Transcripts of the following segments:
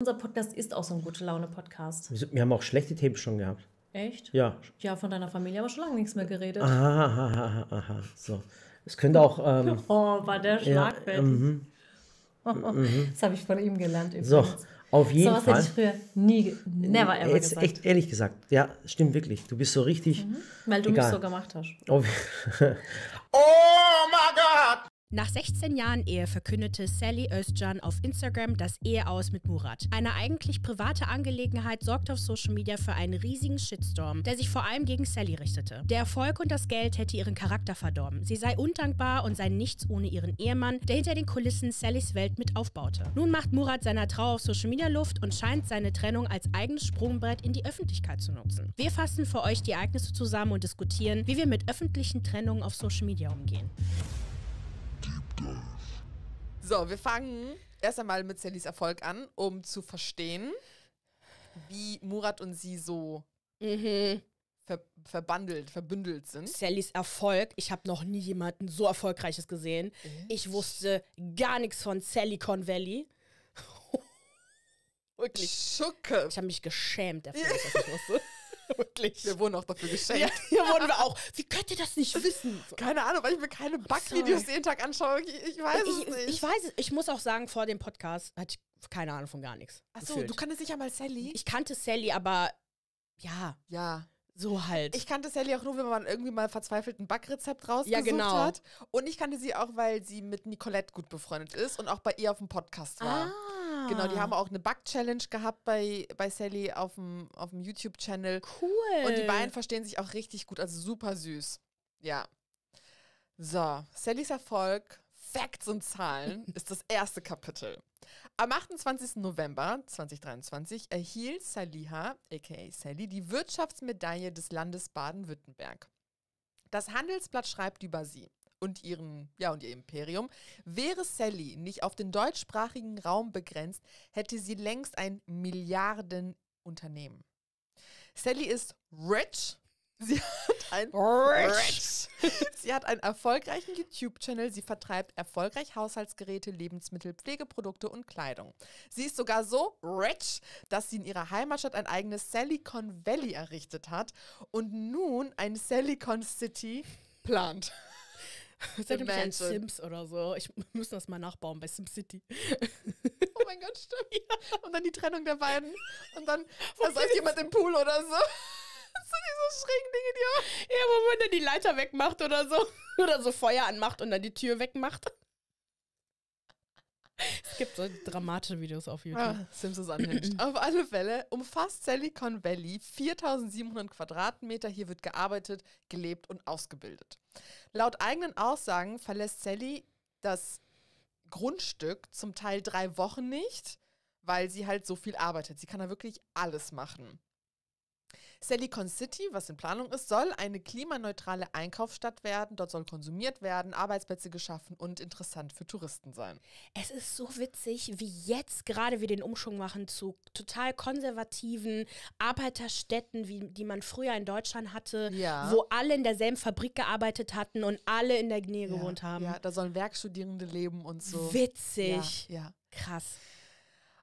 Unser Podcast ist auch so ein gute Laune-Podcast. Wir haben auch schlechte Themen schon gehabt. Echt? Ja. Ja, von deiner Familie aber schon lange nichts mehr geredet. Aha, aha, aha, So. Es könnte auch. Ähm, oh, war der Schlagfeld. Ja, mhm. oh, Das habe ich von ihm gelernt. Übrigens. So, auf jeden so, Fall. So was hätte ich früher nie, never ever Jetzt gesagt. echt ehrlich gesagt, ja, stimmt wirklich. Du bist so richtig. Mhm. Weil du egal. mich so gemacht hast. oh! Nach 16 Jahren Ehe verkündete Sally Özcan auf Instagram das Eheaus mit Murat. Eine eigentlich private Angelegenheit sorgte auf Social Media für einen riesigen Shitstorm, der sich vor allem gegen Sally richtete. Der Erfolg und das Geld hätte ihren Charakter verdorben. Sie sei undankbar und sei nichts ohne ihren Ehemann, der hinter den Kulissen Sallys Welt mit aufbaute. Nun macht Murat seiner Trauer auf Social Media Luft und scheint seine Trennung als eigenes Sprungbrett in die Öffentlichkeit zu nutzen. Wir fassen für euch die Ereignisse zusammen und diskutieren, wie wir mit öffentlichen Trennungen auf Social Media umgehen. Deep Dive. So, wir fangen erst einmal mit Sallys Erfolg an, um zu verstehen, wie Murat und sie so mhm. ver verbandelt, verbündelt sind. Sallys Erfolg, ich habe noch nie jemanden so erfolgreiches gesehen. Ich, ich wusste gar nichts von Silicon Valley. Wirklich. Schucke. Ich habe mich geschämt dafür, dass ich das wusste. Wirklich. Wir wurden auch dafür geschenkt. Ja, hier wurden wir auch. Wie könnt ihr das nicht also, wissen? Keine Ahnung, weil ich mir keine oh, Backvideos jeden Tag anschaue. Ich, ich weiß ich, es nicht. Ich weiß es. Ich muss auch sagen, vor dem Podcast hatte ich keine Ahnung von gar nichts. Achso, du kanntest nicht einmal Sally? Ich kannte Sally, aber ja. Ja. So halt. Ich kannte Sally auch nur, wenn man irgendwie mal verzweifelt ein Backrezept rausgesucht ja, genau. hat. Und ich kannte sie auch, weil sie mit Nicolette gut befreundet ist und auch bei ihr auf dem Podcast war. Ah. Genau, die haben auch eine bug challenge gehabt bei, bei Sally auf dem, auf dem YouTube-Channel. Cool. Und die beiden verstehen sich auch richtig gut, also super süß. Ja. So, Sallys Erfolg, Facts und Zahlen ist das erste Kapitel. Am 28. November 2023 erhielt Saliha, aka Sally, die Wirtschaftsmedaille des Landes Baden-Württemberg. Das Handelsblatt schreibt über sie und, ihren, ja, und ihr Imperium. Wäre Sally nicht auf den deutschsprachigen Raum begrenzt, hätte sie längst ein Milliardenunternehmen. Sally ist rich. Sie hat ein rich. rich. Sie hat einen erfolgreichen YouTube-Channel. Sie vertreibt erfolgreich Haushaltsgeräte, Lebensmittel, Pflegeprodukte und Kleidung. Sie ist sogar so rich, dass sie in ihrer Heimatstadt ein eigenes Silicon Valley errichtet hat und nun ein Silicon City plant. Seitdem ich als Sims oder so. Ich muss das mal nachbauen bei SimCity. Oh mein Gott, stimmt. Ja. Und dann die Trennung der beiden. Und dann versäuft jemand im Pool oder so. Das sind diese schrägen Dinge, die auch. Ja, wo man dann die Leiter wegmacht oder so. Oder so Feuer anmacht und dann die Tür wegmacht. Es gibt so dramatische Videos auf ah, YouTube. Ah, Simpsons unhinged. auf alle Fälle umfasst Silicon Valley 4700 Quadratmeter. Hier wird gearbeitet, gelebt und ausgebildet. Laut eigenen Aussagen verlässt Sally das Grundstück zum Teil drei Wochen nicht, weil sie halt so viel arbeitet. Sie kann da wirklich alles machen. Silicon City, was in Planung ist, soll eine klimaneutrale Einkaufsstadt werden. Dort soll konsumiert werden, Arbeitsplätze geschaffen und interessant für Touristen sein. Es ist so witzig, wie jetzt gerade wir den Umschwung machen zu total konservativen Arbeiterstädten, wie die man früher in Deutschland hatte, ja. wo alle in derselben Fabrik gearbeitet hatten und alle in der Nähe ja, gewohnt haben. Ja, da sollen Werkstudierende leben und so. Witzig. ja. ja. Krass.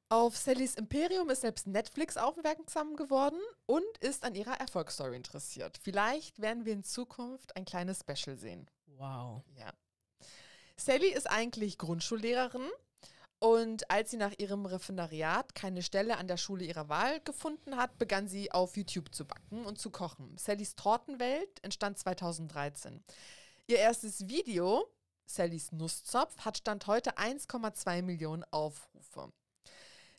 Auf Sallys Imperium ist selbst Netflix aufmerksam geworden und ist an ihrer Erfolgsstory interessiert. Vielleicht werden wir in Zukunft ein kleines Special sehen. Wow. Ja. Sally ist eigentlich Grundschullehrerin und als sie nach ihrem Referendariat keine Stelle an der Schule ihrer Wahl gefunden hat, begann sie auf YouTube zu backen und zu kochen. Sallys Tortenwelt entstand 2013. Ihr erstes Video, Sallys Nusszopf, hat Stand heute 1,2 Millionen Aufrufe.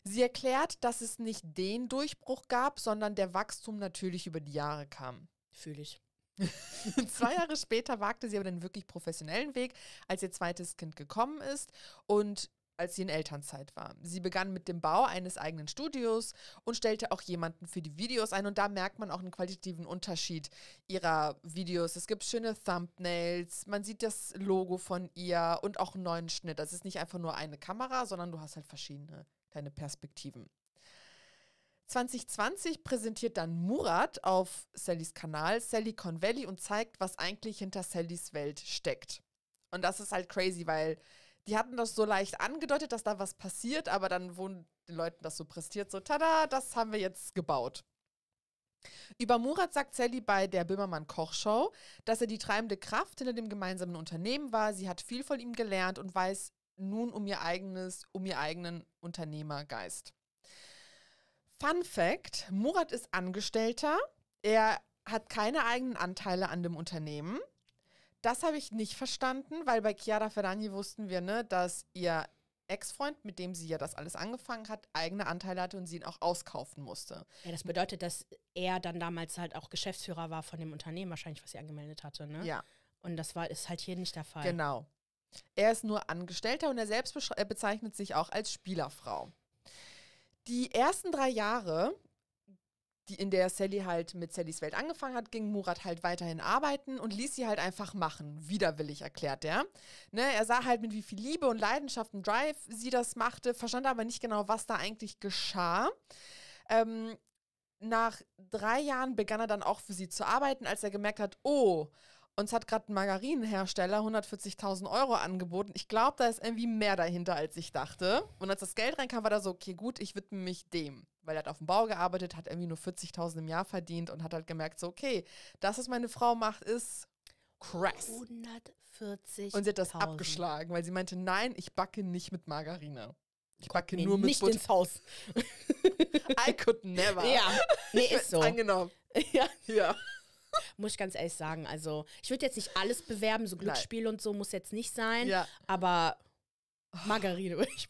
Sie erklärt, dass es nicht den Durchbruch gab, sondern der Wachstum natürlich über die Jahre kam. Fühle ich. Zwei Jahre später wagte sie aber den wirklich professionellen Weg, als ihr zweites Kind gekommen ist und als sie in Elternzeit war. Sie begann mit dem Bau eines eigenen Studios und stellte auch jemanden für die Videos ein. Und da merkt man auch einen qualitativen Unterschied ihrer Videos. Es gibt schöne Thumbnails, man sieht das Logo von ihr und auch einen neuen Schnitt. Das ist nicht einfach nur eine Kamera, sondern du hast halt verschiedene deine Perspektiven. 2020 präsentiert dann Murat auf Sallys Kanal Sally Con Valley und zeigt, was eigentlich hinter Sallys Welt steckt. Und das ist halt crazy, weil die hatten das so leicht angedeutet, dass da was passiert, aber dann wurden den Leuten das so präsentiert, so tada, das haben wir jetzt gebaut. Über Murat sagt Sally bei der Böhmermann Kochshow, dass er die treibende Kraft hinter dem gemeinsamen Unternehmen war. Sie hat viel von ihm gelernt und weiß nun um ihr eigenes, um ihr eigenen Unternehmergeist. Fun Fact: Murat ist Angestellter. Er hat keine eigenen Anteile an dem Unternehmen. Das habe ich nicht verstanden, weil bei Chiara Ferragni wussten wir, ne, dass ihr Ex-Freund, mit dem sie ja das alles angefangen hat, eigene Anteile hatte und sie ihn auch auskaufen musste. Ja, das bedeutet, dass er dann damals halt auch Geschäftsführer war von dem Unternehmen, wahrscheinlich, was sie angemeldet hatte, ne? Ja. Und das war, ist halt hier nicht der Fall. Genau. Er ist nur Angestellter und er selbst bezeichnet sich auch als Spielerfrau. Die ersten drei Jahre, die, in der Sally halt mit Sallys Welt angefangen hat, ging Murat halt weiterhin arbeiten und ließ sie halt einfach machen. Widerwillig erklärt er. Ne, er sah halt mit wie viel Liebe und Leidenschaft und Drive sie das machte, verstand aber nicht genau, was da eigentlich geschah. Ähm, nach drei Jahren begann er dann auch für sie zu arbeiten, als er gemerkt hat, oh, uns hat gerade ein Margarinenhersteller 140.000 Euro angeboten. Ich glaube, da ist irgendwie mehr dahinter, als ich dachte. Und als das Geld reinkam, war da so, okay, gut, ich widme mich dem. Weil er hat auf dem Bau gearbeitet, hat irgendwie nur 40.000 im Jahr verdient und hat halt gemerkt, so, okay, das, was meine Frau macht, ist krass. 140.000. Und sie hat das abgeschlagen, weil sie meinte, nein, ich backe nicht mit Margarine. Ich backe nee, nur mit nicht Butter. ins Haus. I could never. Ja, nee, ist so. Angenommen. Ja. ja muss ich ganz ehrlich sagen. Also, ich würde jetzt nicht alles bewerben, so Glücksspiel Nein. und so muss jetzt nicht sein. Ja. Aber Margarine. Ich,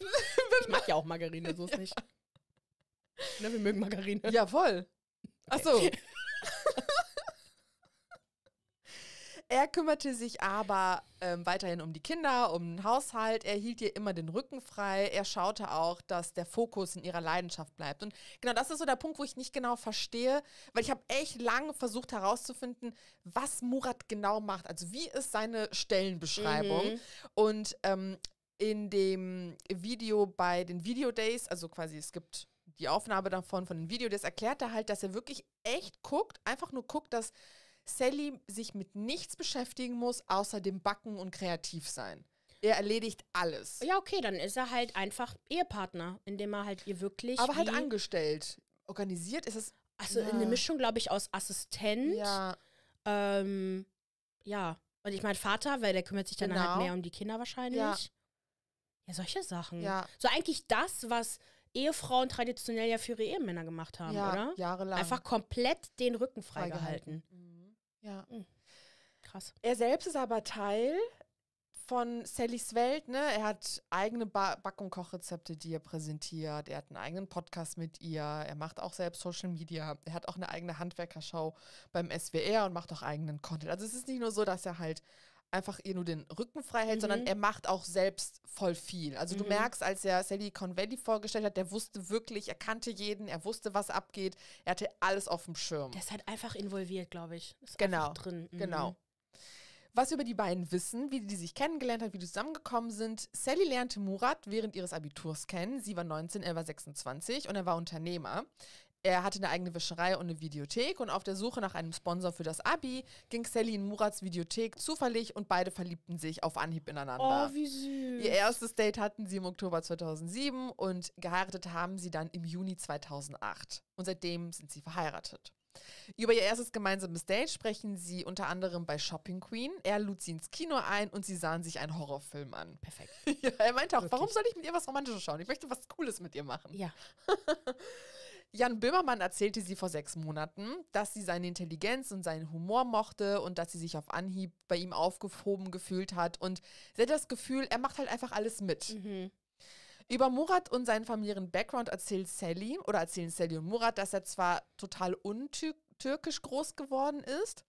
ich mag ja auch Margarine, so ist ja. nicht. Ne, wir mögen Margarine. Ja, voll. Ach so. er kümmerte sich aber ähm, weiterhin um die Kinder, um den Haushalt. Er hielt ihr immer den Rücken frei. Er schaute auch, dass der Fokus in ihrer Leidenschaft bleibt. Und genau das ist so der Punkt, wo ich nicht genau verstehe, weil ich habe echt lange versucht herauszufinden, was Murat genau macht. Also wie ist seine Stellenbeschreibung? Mhm. Und ähm, in dem Video bei den Video Days, also quasi es gibt die Aufnahme davon, von dem Video, das erklärt er halt, dass er wirklich echt guckt, einfach nur guckt, dass Sally sich mit nichts beschäftigen muss, außer dem Backen und kreativ sein. Er erledigt alles. Ja, okay, dann ist er halt einfach Ehepartner, indem er halt ihr wirklich. Aber halt angestellt. Organisiert ist es. Also ja. eine Mischung, glaube ich, aus Assistent. Ja. Ähm, ja. Und ich meine, Vater, weil der kümmert sich dann halt genau. halt mehr um die Kinder wahrscheinlich. Ja. ja, solche Sachen. Ja. So eigentlich das, was Ehefrauen traditionell ja für ihre Ehemänner gemacht haben, ja, oder? Jahrelang. Einfach komplett den Rücken freigehalten. freigehalten. Mhm. Ja. Mhm. Krass. Er selbst ist aber Teil von Sallys Welt, ne? Er hat eigene ba Back- und Kochrezepte, die er präsentiert. Er hat einen eigenen Podcast mit ihr. Er macht auch selbst Social Media. Er hat auch eine eigene Handwerkerschau beim SWR und macht auch eigenen Content. Also es ist nicht nur so, dass er halt einfach ihr nur den Rücken frei hält, mhm. sondern er macht auch selbst voll viel. Also mhm. du merkst, als er Sally Convelli vorgestellt hat, der wusste wirklich, er kannte jeden, er wusste, was abgeht, er hatte alles auf dem Schirm. Der ist halt einfach involviert, glaube ich. Ist genau. Drin. Mhm. Genau. Was wir über die beiden wissen, wie die sich kennengelernt hat, wie die zusammengekommen sind. Sally lernte Murat während ihres Abiturs kennen. Sie war 19, er war 26 und er war Unternehmer. Er hatte eine eigene Wäscherei und eine Videothek und auf der Suche nach einem Sponsor für das Abi ging Sally in Murats Videothek zufällig und beide verliebten sich auf Anhieb ineinander. Oh, wie süß. Ihr erstes Date hatten sie im Oktober 2007 und geheiratet haben sie dann im Juni 2008. Und seitdem sind sie verheiratet. Über ihr erstes gemeinsames Date sprechen sie unter anderem bei Shopping Queen. Er lud sie ins Kino ein und sie sahen sich einen Horrorfilm an. Perfekt. ja, er meinte auch, Wirklich? warum soll ich mit ihr was Romantisches schauen? Ich möchte was Cooles mit ihr machen. Ja. Jan Böhmermann erzählte sie vor sechs Monaten, dass sie seine Intelligenz und seinen Humor mochte und dass sie sich auf Anhieb bei ihm aufgehoben gefühlt hat. Und sie hat das Gefühl, er macht halt einfach alles mit. Mhm. Über Murat und seinen familiären Background erzählt Sally oder erzählen Sally und Murat, dass er zwar total untürkisch groß geworden ist,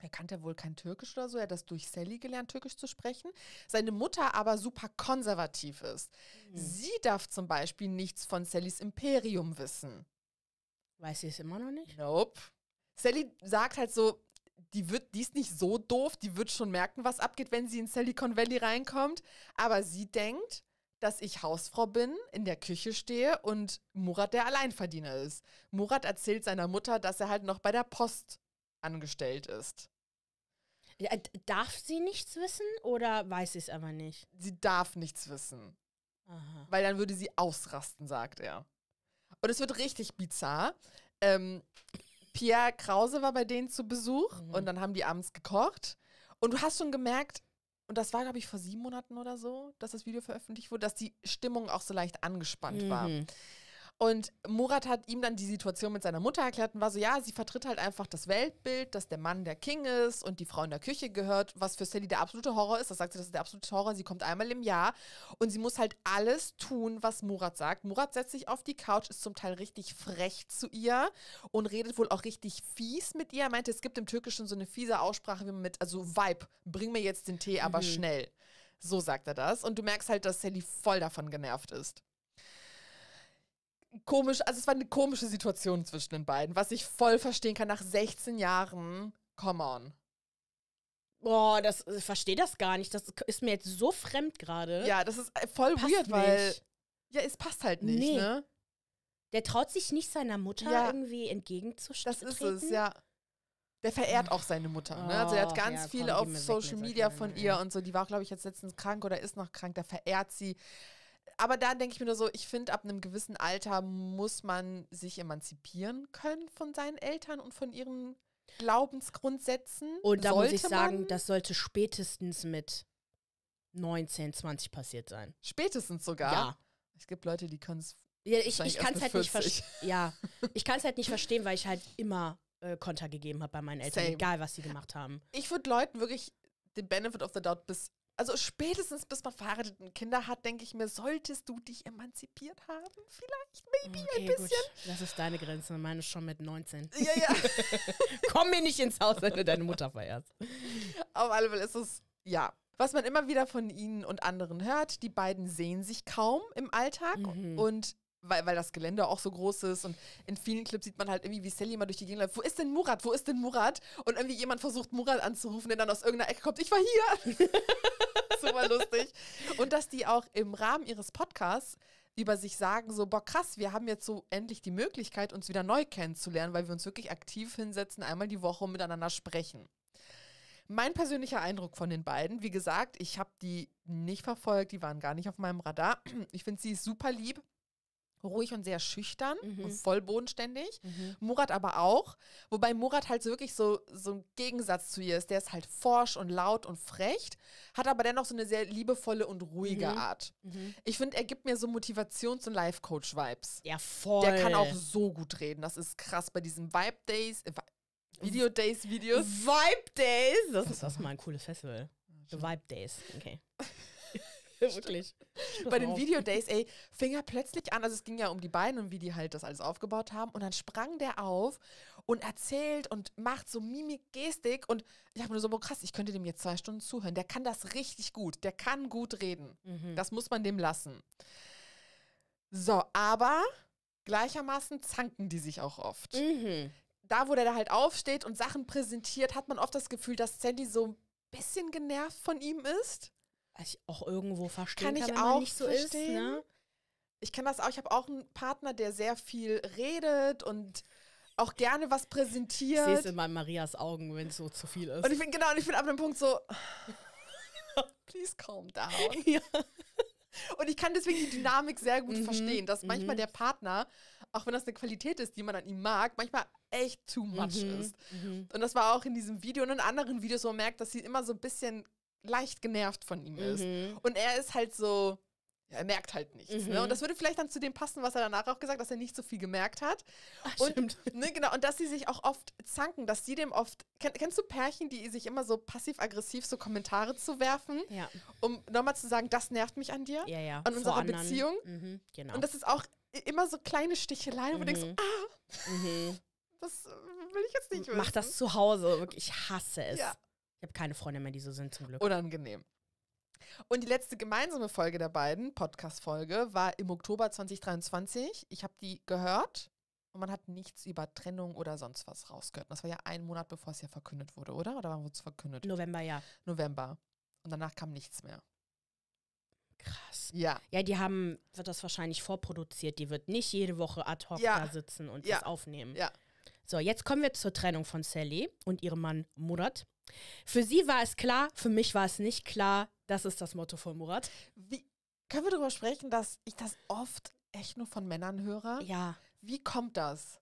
er kannte wohl kein Türkisch oder so. Er hat das durch Sally gelernt, Türkisch zu sprechen. Seine Mutter aber super konservativ ist. Mhm. Sie darf zum Beispiel nichts von Sallys Imperium wissen. Weiß sie es immer noch nicht? Nope. Sally sagt halt so, die wird, die ist nicht so doof, die wird schon merken, was abgeht, wenn sie in Silicon Valley reinkommt. Aber sie denkt, dass ich Hausfrau bin, in der Küche stehe und Murat der Alleinverdiener ist. Murat erzählt seiner Mutter, dass er halt noch bei der Post angestellt ist. Ja, darf sie nichts wissen oder weiß sie es aber nicht? Sie darf nichts wissen. Aha. Weil dann würde sie ausrasten, sagt er. Und es wird richtig bizarr. Ähm, Pierre Krause war bei denen zu Besuch mhm. und dann haben die abends gekocht. Und du hast schon gemerkt, und das war, glaube ich, vor sieben Monaten oder so, dass das Video veröffentlicht wurde, dass die Stimmung auch so leicht angespannt mhm. war. Und Murat hat ihm dann die Situation mit seiner Mutter erklärt und war so, ja, sie vertritt halt einfach das Weltbild, dass der Mann der King ist und die Frau in der Küche gehört, was für Sally der absolute Horror ist. Das sagt sie, das ist der absolute Horror. Sie kommt einmal im Jahr und sie muss halt alles tun, was Murat sagt. Murat setzt sich auf die Couch, ist zum Teil richtig frech zu ihr und redet wohl auch richtig fies mit ihr. Er meinte, es gibt im Türkischen so eine fiese Aussprache wie mit, also Vibe, bring mir jetzt den Tee, aber mhm. schnell. So sagt er das. Und du merkst halt, dass Sally voll davon genervt ist komisch, also es war eine komische Situation zwischen den beiden, was ich voll verstehen kann nach 16 Jahren. Come on. Boah, das ich verstehe das gar nicht. Das ist mir jetzt so fremd gerade. Ja, das ist äh, voll passt weird, weil nicht. ja, es passt halt nicht, nee. ne? Der traut sich nicht seiner Mutter ja. irgendwie entgegenzutreten. Das ist es, ja. Der verehrt auch seine Mutter. ne? Also er hat oh, ganz ja, viel auf Social Media von ne? ihr und so. Die war, glaube ich, jetzt letztens krank oder ist noch krank. Der verehrt sie aber da denke ich mir nur so, ich finde, ab einem gewissen Alter muss man sich emanzipieren können von seinen Eltern und von ihren Glaubensgrundsätzen. Und da sollte muss ich sagen, das sollte spätestens mit 19, 20 passiert sein. Spätestens sogar? Ja. Es gibt Leute, die können es. Ja, ich, ich kann es halt nicht verstehen. Ja, halt nicht verstehen, weil ich halt immer äh, Konter gegeben habe bei meinen Eltern, Same. egal was sie gemacht haben. Ich würde Leuten wirklich den Benefit of the Doubt bis also spätestens bis man verheirateten Kinder hat, denke ich mir, solltest du dich emanzipiert haben? Vielleicht, maybe okay, ein bisschen. Gut. Das ist deine Grenze, meine schon mit 19. Ja, ja. Komm mir nicht ins Haus, wenn du deine Mutter verehrst. Auf alle Fälle ist es, ja. Was man immer wieder von ihnen und anderen hört, die beiden sehen sich kaum im Alltag mhm. und weil, weil das Gelände auch so groß ist und in vielen Clips sieht man halt irgendwie, wie Sally immer durch die Gegend läuft, wo ist denn Murat, wo ist denn Murat? Und irgendwie jemand versucht Murat anzurufen, der dann aus irgendeiner Ecke kommt, ich war hier. Super lustig. Und dass die auch im Rahmen ihres Podcasts über sich sagen, so, boah, krass, wir haben jetzt so endlich die Möglichkeit, uns wieder neu kennenzulernen, weil wir uns wirklich aktiv hinsetzen, einmal die Woche miteinander sprechen. Mein persönlicher Eindruck von den beiden, wie gesagt, ich habe die nicht verfolgt, die waren gar nicht auf meinem Radar. Ich finde, sie ist super lieb ruhig und sehr schüchtern mhm. und voll bodenständig. Mhm. Murat aber auch. Wobei Murat halt so wirklich so, so ein Gegensatz zu ihr ist. Der ist halt forsch und laut und frech, hat aber dennoch so eine sehr liebevolle und ruhige mhm. Art. Mhm. Ich finde, er gibt mir so Motivations- und Life-Coach-Vibes. Ja, voll. Der kann auch so gut reden. Das ist krass bei diesen Vibe-Days, äh, Video-Days-Videos. Vibe-Days? Das ist das mal ein cooles Festival. Vibe-Days, okay wirklich. Bei den Videodays, ey, fing er plötzlich an, also es ging ja um die Beine und wie die halt das alles aufgebaut haben. Und dann sprang der auf und erzählt und macht so Mimik, Gestik. Und ich habe mir nur so, boah, krass, ich könnte dem jetzt zwei Stunden zuhören. Der kann das richtig gut. Der kann gut reden. Mhm. Das muss man dem lassen. So, aber gleichermaßen zanken die sich auch oft. Mhm. Da, wo der da halt aufsteht und Sachen präsentiert, hat man oft das Gefühl, dass Sandy so ein bisschen genervt von ihm ist ich auch irgendwo verstehen kann. Ich kann ich auch nicht so verstehen. Ist, ne? Ich kann das auch. Ich habe auch einen Partner, der sehr viel redet und auch gerne was präsentiert. Ich sehe es in meinen Marias Augen, wenn es so zu viel ist. Und ich bin genau, und ich bin ab dem Punkt so, please calm down. Ja. Und ich kann deswegen die Dynamik sehr gut mhm, verstehen, dass manchmal mhm. der Partner, auch wenn das eine Qualität ist, die man an ihm mag, manchmal echt too much mhm, ist. Mhm. Und das war auch in diesem Video und in anderen Videos, wo man merkt, dass sie immer so ein bisschen leicht genervt von ihm ist. Mhm. Und er ist halt so, ja, er merkt halt nichts. Mhm. Ne? Und mhm. das würde vielleicht dann zu dem passen, was er danach auch gesagt hat, dass er nicht so viel gemerkt hat. Ach, und, stimmt. Ne, genau, und dass sie sich auch oft zanken, dass sie dem oft. Kenn, kennst du Pärchen, die sich immer so passiv-aggressiv so Kommentare zu werfen, ja. um nochmal zu sagen, das nervt mich an dir, ja, ja. an unserer anderen. Beziehung? Mhm, genau. Und das ist auch immer so kleine Sticheleien, wo du denkst, mhm. ah, mhm. das äh, will ich jetzt nicht wissen. Mach das zu Hause, ich hasse es. Ja. Ich habe keine Freunde mehr, die so sind, zum Glück. Unangenehm. Und die letzte gemeinsame Folge der beiden, Podcast-Folge, war im Oktober 2023. Ich habe die gehört und man hat nichts über Trennung oder sonst was rausgehört. das war ja ein Monat, bevor es ja verkündet wurde, oder? Oder wann wurde es verkündet? November, ja. November. Und danach kam nichts mehr. Krass. Ja. Ja, die haben, wird das wahrscheinlich vorproduziert. Die wird nicht jede Woche ad hoc ja. da sitzen und ja. das aufnehmen. Ja. So, jetzt kommen wir zur Trennung von Sally und ihrem Mann Murat. Für sie war es klar, für mich war es nicht klar. Das ist das Motto von Murat. Wie, können wir darüber sprechen, dass ich das oft echt nur von Männern höre? Ja. Wie kommt das?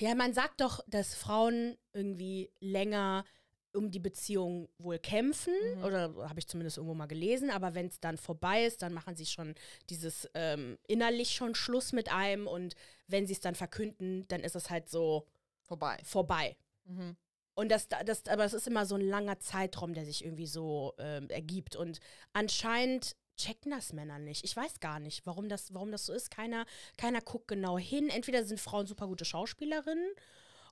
Ja, man sagt doch, dass Frauen irgendwie länger um die Beziehung wohl kämpfen mhm. oder habe ich zumindest irgendwo mal gelesen, aber wenn es dann vorbei ist, dann machen sie schon dieses ähm, innerlich schon Schluss mit einem und wenn sie es dann verkünden, dann ist es halt so vorbei. Vorbei. Mhm. Und das, das, aber es ist immer so ein langer Zeitraum, der sich irgendwie so ähm, ergibt. Und anscheinend checken das Männer nicht. Ich weiß gar nicht, warum das, warum das so ist. Keiner, keiner guckt genau hin. Entweder sind Frauen super gute Schauspielerinnen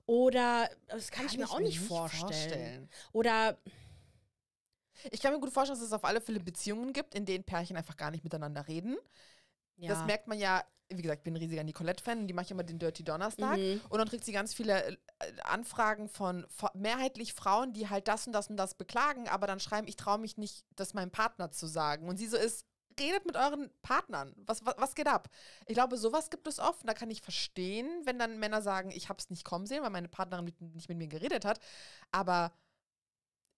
oder das kann, kann ich mir ich auch mir nicht vorstellen. vorstellen. Oder ich kann mir gut vorstellen, dass es auf alle Fälle Beziehungen gibt, in denen Pärchen einfach gar nicht miteinander reden. Ja. Das merkt man ja wie gesagt, ich bin ein riesiger Nicolette-Fan, die mache ich immer den Dirty Donnerstag. Mhm. Und dann kriegt sie ganz viele äh, Anfragen von mehrheitlich Frauen, die halt das und das und das beklagen, aber dann schreiben, ich traue mich nicht, das meinem Partner zu sagen. Und sie so ist, redet mit euren Partnern. Was, was, was, geht ab? Ich glaube, sowas gibt es oft. Und da kann ich verstehen, wenn dann Männer sagen, ich habe es nicht kommen sehen, weil meine Partnerin mit, nicht mit mir geredet hat. Aber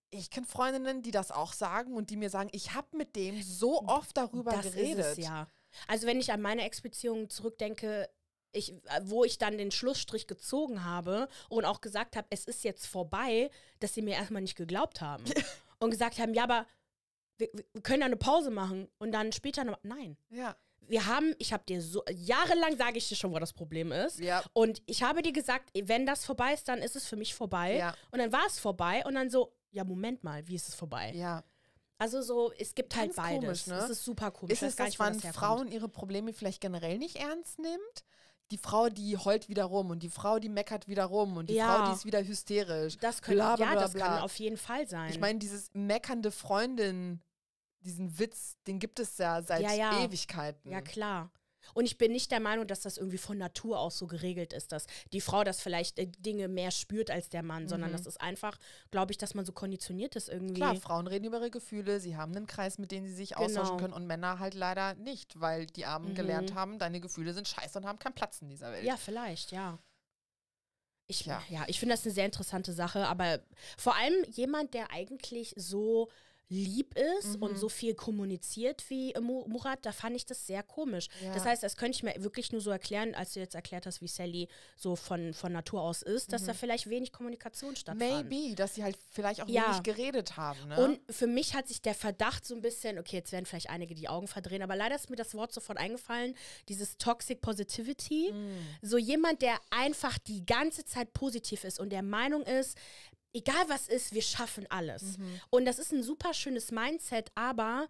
ich kenne Freundinnen, die das auch sagen und die mir sagen, ich habe mit dem so oft darüber das geredet. Ist es, ja. Also wenn ich an meine Ex-Beziehung zurückdenke, ich, äh, wo ich dann den Schlussstrich gezogen habe und auch gesagt habe, es ist jetzt vorbei, dass sie mir erstmal nicht geglaubt haben. und gesagt haben, ja, aber wir, wir können ja eine Pause machen und dann später noch. Nein. Ja. Wir haben, ich habe dir so, jahrelang sage ich dir schon, wo das Problem ist. Ja. Und ich habe dir gesagt, wenn das vorbei ist, dann ist es für mich vorbei. Ja. Und dann war es vorbei und dann so, ja, Moment mal, wie ist es vorbei? Ja. Also so, es gibt halt Ganz halt beides. Komisch, ne? Es ist super komisch. Ist es, dass nicht, man Frauen ihre Probleme vielleicht generell nicht ernst nimmt? Die Frau, die heult wieder rum und die Frau, die meckert wieder rum und die ja. Frau, die ist wieder hysterisch. Das könnte, ja, das kann auf jeden Fall sein. Ich meine, dieses meckernde Freundin, diesen Witz, den gibt es ja seit ja, ja. Ewigkeiten. Ja, klar. Und ich bin nicht der Meinung, dass das irgendwie von Natur aus so geregelt ist, dass die Frau das vielleicht äh, Dinge mehr spürt als der Mann, mhm. sondern das ist einfach, glaube ich, dass man so konditioniert ist irgendwie. Klar, Frauen reden über ihre Gefühle, sie haben einen Kreis, mit dem sie sich genau. austauschen können und Männer halt leider nicht, weil die Armen mhm. gelernt haben, deine Gefühle sind scheiße und haben keinen Platz in dieser Welt. Ja, vielleicht, ja. Ich, ja. ja, ich finde das eine sehr interessante Sache, aber vor allem jemand, der eigentlich so lieb ist mhm. und so viel kommuniziert wie äh, Murat, da fand ich das sehr komisch. Ja. Das heißt, das könnte ich mir wirklich nur so erklären, als du jetzt erklärt hast, wie Sally so von, von Natur aus ist, dass mhm. da vielleicht wenig Kommunikation stattfand. Maybe, dass sie halt vielleicht auch ja. wenig geredet haben. Ne? Und für mich hat sich der Verdacht so ein bisschen, okay, jetzt werden vielleicht einige die Augen verdrehen, aber leider ist mir das Wort sofort eingefallen, dieses Toxic Positivity. Mhm. So jemand, der einfach die ganze Zeit positiv ist und der Meinung ist, egal was ist, wir schaffen alles. Mhm. Und das ist ein super schönes Mindset, aber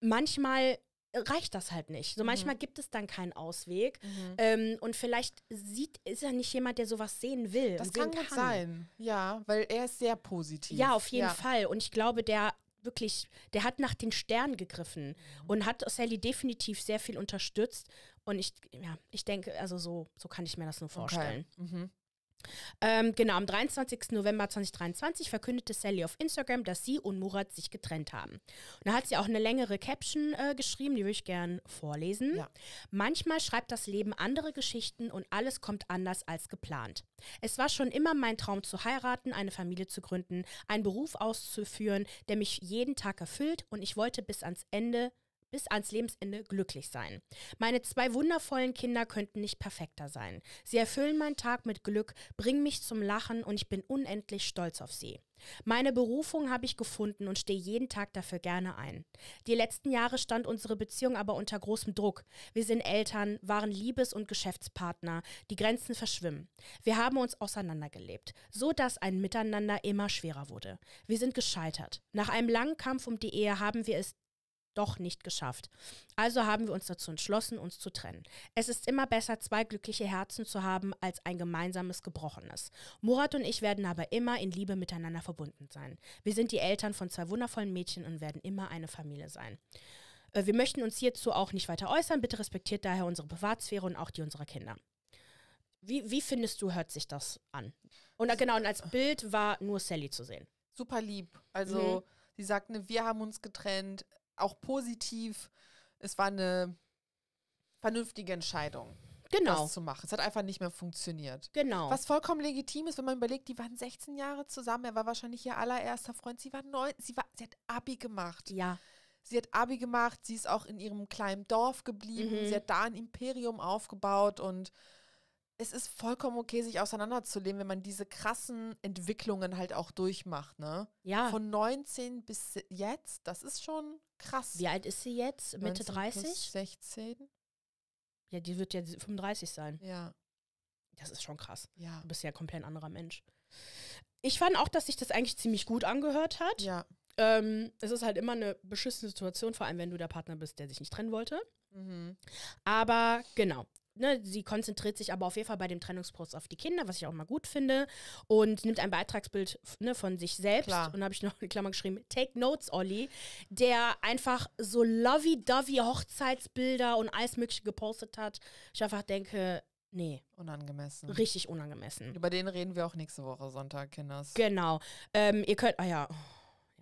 manchmal reicht das halt nicht. So mhm. manchmal mhm. gibt es dann keinen Ausweg. Mhm. Ähm, und vielleicht sieht, ist er nicht jemand, der sowas sehen will. Das kann gut sein, ja, weil er ist sehr positiv. Ja, auf jeden ja. Fall. Und ich glaube, der wirklich, der hat nach den Sternen gegriffen mhm. und hat Sally definitiv sehr viel unterstützt. Und ich, ja, ich denke, also so, so kann ich mir das nur vorstellen. Okay. Mhm. Ähm, genau, am 23. November 2023 verkündete Sally auf Instagram, dass sie und Murat sich getrennt haben. Und da hat sie auch eine längere Caption äh, geschrieben, die würde ich gern vorlesen. Ja. Manchmal schreibt das Leben andere Geschichten und alles kommt anders als geplant. Es war schon immer mein Traum zu heiraten, eine Familie zu gründen, einen Beruf auszuführen, der mich jeden Tag erfüllt und ich wollte bis ans Ende bis ans Lebensende glücklich sein. Meine zwei wundervollen Kinder könnten nicht perfekter sein. Sie erfüllen meinen Tag mit Glück, bringen mich zum Lachen und ich bin unendlich stolz auf sie. Meine Berufung habe ich gefunden und stehe jeden Tag dafür gerne ein. Die letzten Jahre stand unsere Beziehung aber unter großem Druck. Wir sind Eltern, waren Liebes- und Geschäftspartner, die Grenzen verschwimmen. Wir haben uns auseinandergelebt, so dass ein Miteinander immer schwerer wurde. Wir sind gescheitert. Nach einem langen Kampf um die Ehe haben wir es doch nicht geschafft. Also haben wir uns dazu entschlossen, uns zu trennen. Es ist immer besser, zwei glückliche Herzen zu haben, als ein gemeinsames gebrochenes. Murat und ich werden aber immer in Liebe miteinander verbunden sein. Wir sind die Eltern von zwei wundervollen Mädchen und werden immer eine Familie sein. Äh, wir möchten uns hierzu auch nicht weiter äußern. Bitte respektiert daher unsere Privatsphäre und auch die unserer Kinder. Wie, wie findest du, hört sich das an? Und äh, genau, und als Bild war nur Sally zu sehen. Super lieb. Also, mhm. sie sagt, ne, wir haben uns getrennt auch positiv. Es war eine vernünftige Entscheidung. Genau. Das zu machen. Es hat einfach nicht mehr funktioniert. Genau. Was vollkommen legitim ist, wenn man überlegt, die waren 16 Jahre zusammen. Er war wahrscheinlich ihr allererster Freund. Sie war neun, sie war, sie hat Abi gemacht. Ja. Sie hat Abi gemacht, sie ist auch in ihrem kleinen Dorf geblieben, mhm. sie hat da ein Imperium aufgebaut und es ist vollkommen okay, sich auseinanderzuleben, wenn man diese krassen Entwicklungen halt auch durchmacht, ne? Ja. Von 19 bis jetzt, das ist schon Krass. Wie alt ist sie jetzt? Mitte 30? 16. Ja, die wird ja 35 sein. Ja. Das ist schon krass. Ja. Du bist ja komplett ein anderer Mensch. Ich fand auch, dass sich das eigentlich ziemlich gut angehört hat. Ja. Ähm, es ist halt immer eine beschissene Situation, vor allem wenn du der Partner bist, der sich nicht trennen wollte. Mhm. Aber genau, ne, sie konzentriert sich aber auf jeden Fall bei dem Trennungsprozess auf die Kinder, was ich auch mal gut finde, und nimmt ein Beitragsbild ne, von sich selbst. Klar. Und habe ich noch eine Klammer geschrieben, Take Notes, Olli, der einfach so lovey-dovey Hochzeitsbilder und alles Mögliche gepostet hat. Ich einfach denke, Nee. Unangemessen. Richtig unangemessen. Über den reden wir auch nächste Woche Sonntag, Kinders. Genau. Ähm, ihr könnt, ah ja. Oh,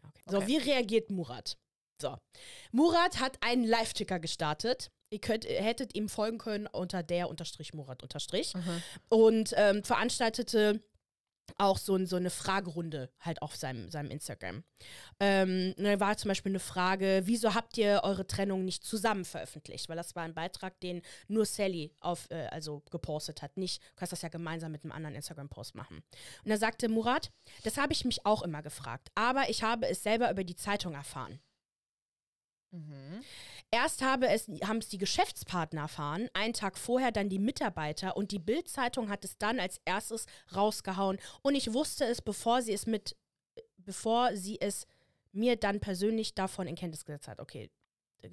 ja okay. So, okay. wie reagiert Murat? So. Murat hat einen Live-Ticker gestartet. Ihr könnt, äh, hättet ihm folgen können unter der unterstrich Murat unterstrich. Und ähm, veranstaltete auch so, so eine Fragerunde halt auf seinem, seinem Instagram. Ähm, da war zum Beispiel eine Frage, wieso habt ihr eure Trennung nicht zusammen veröffentlicht? Weil das war ein Beitrag, den nur Sally auf, äh, also gepostet hat. Nicht, du kannst das ja gemeinsam mit einem anderen Instagram-Post machen. Und er sagte Murat, das habe ich mich auch immer gefragt, aber ich habe es selber über die Zeitung erfahren. Mhm. Erst habe es, haben es die Geschäftspartner erfahren, einen Tag vorher dann die Mitarbeiter und die Bildzeitung hat es dann als erstes rausgehauen. Und ich wusste es, bevor sie es mit, bevor sie es mir dann persönlich davon in Kenntnis gesetzt hat. Okay,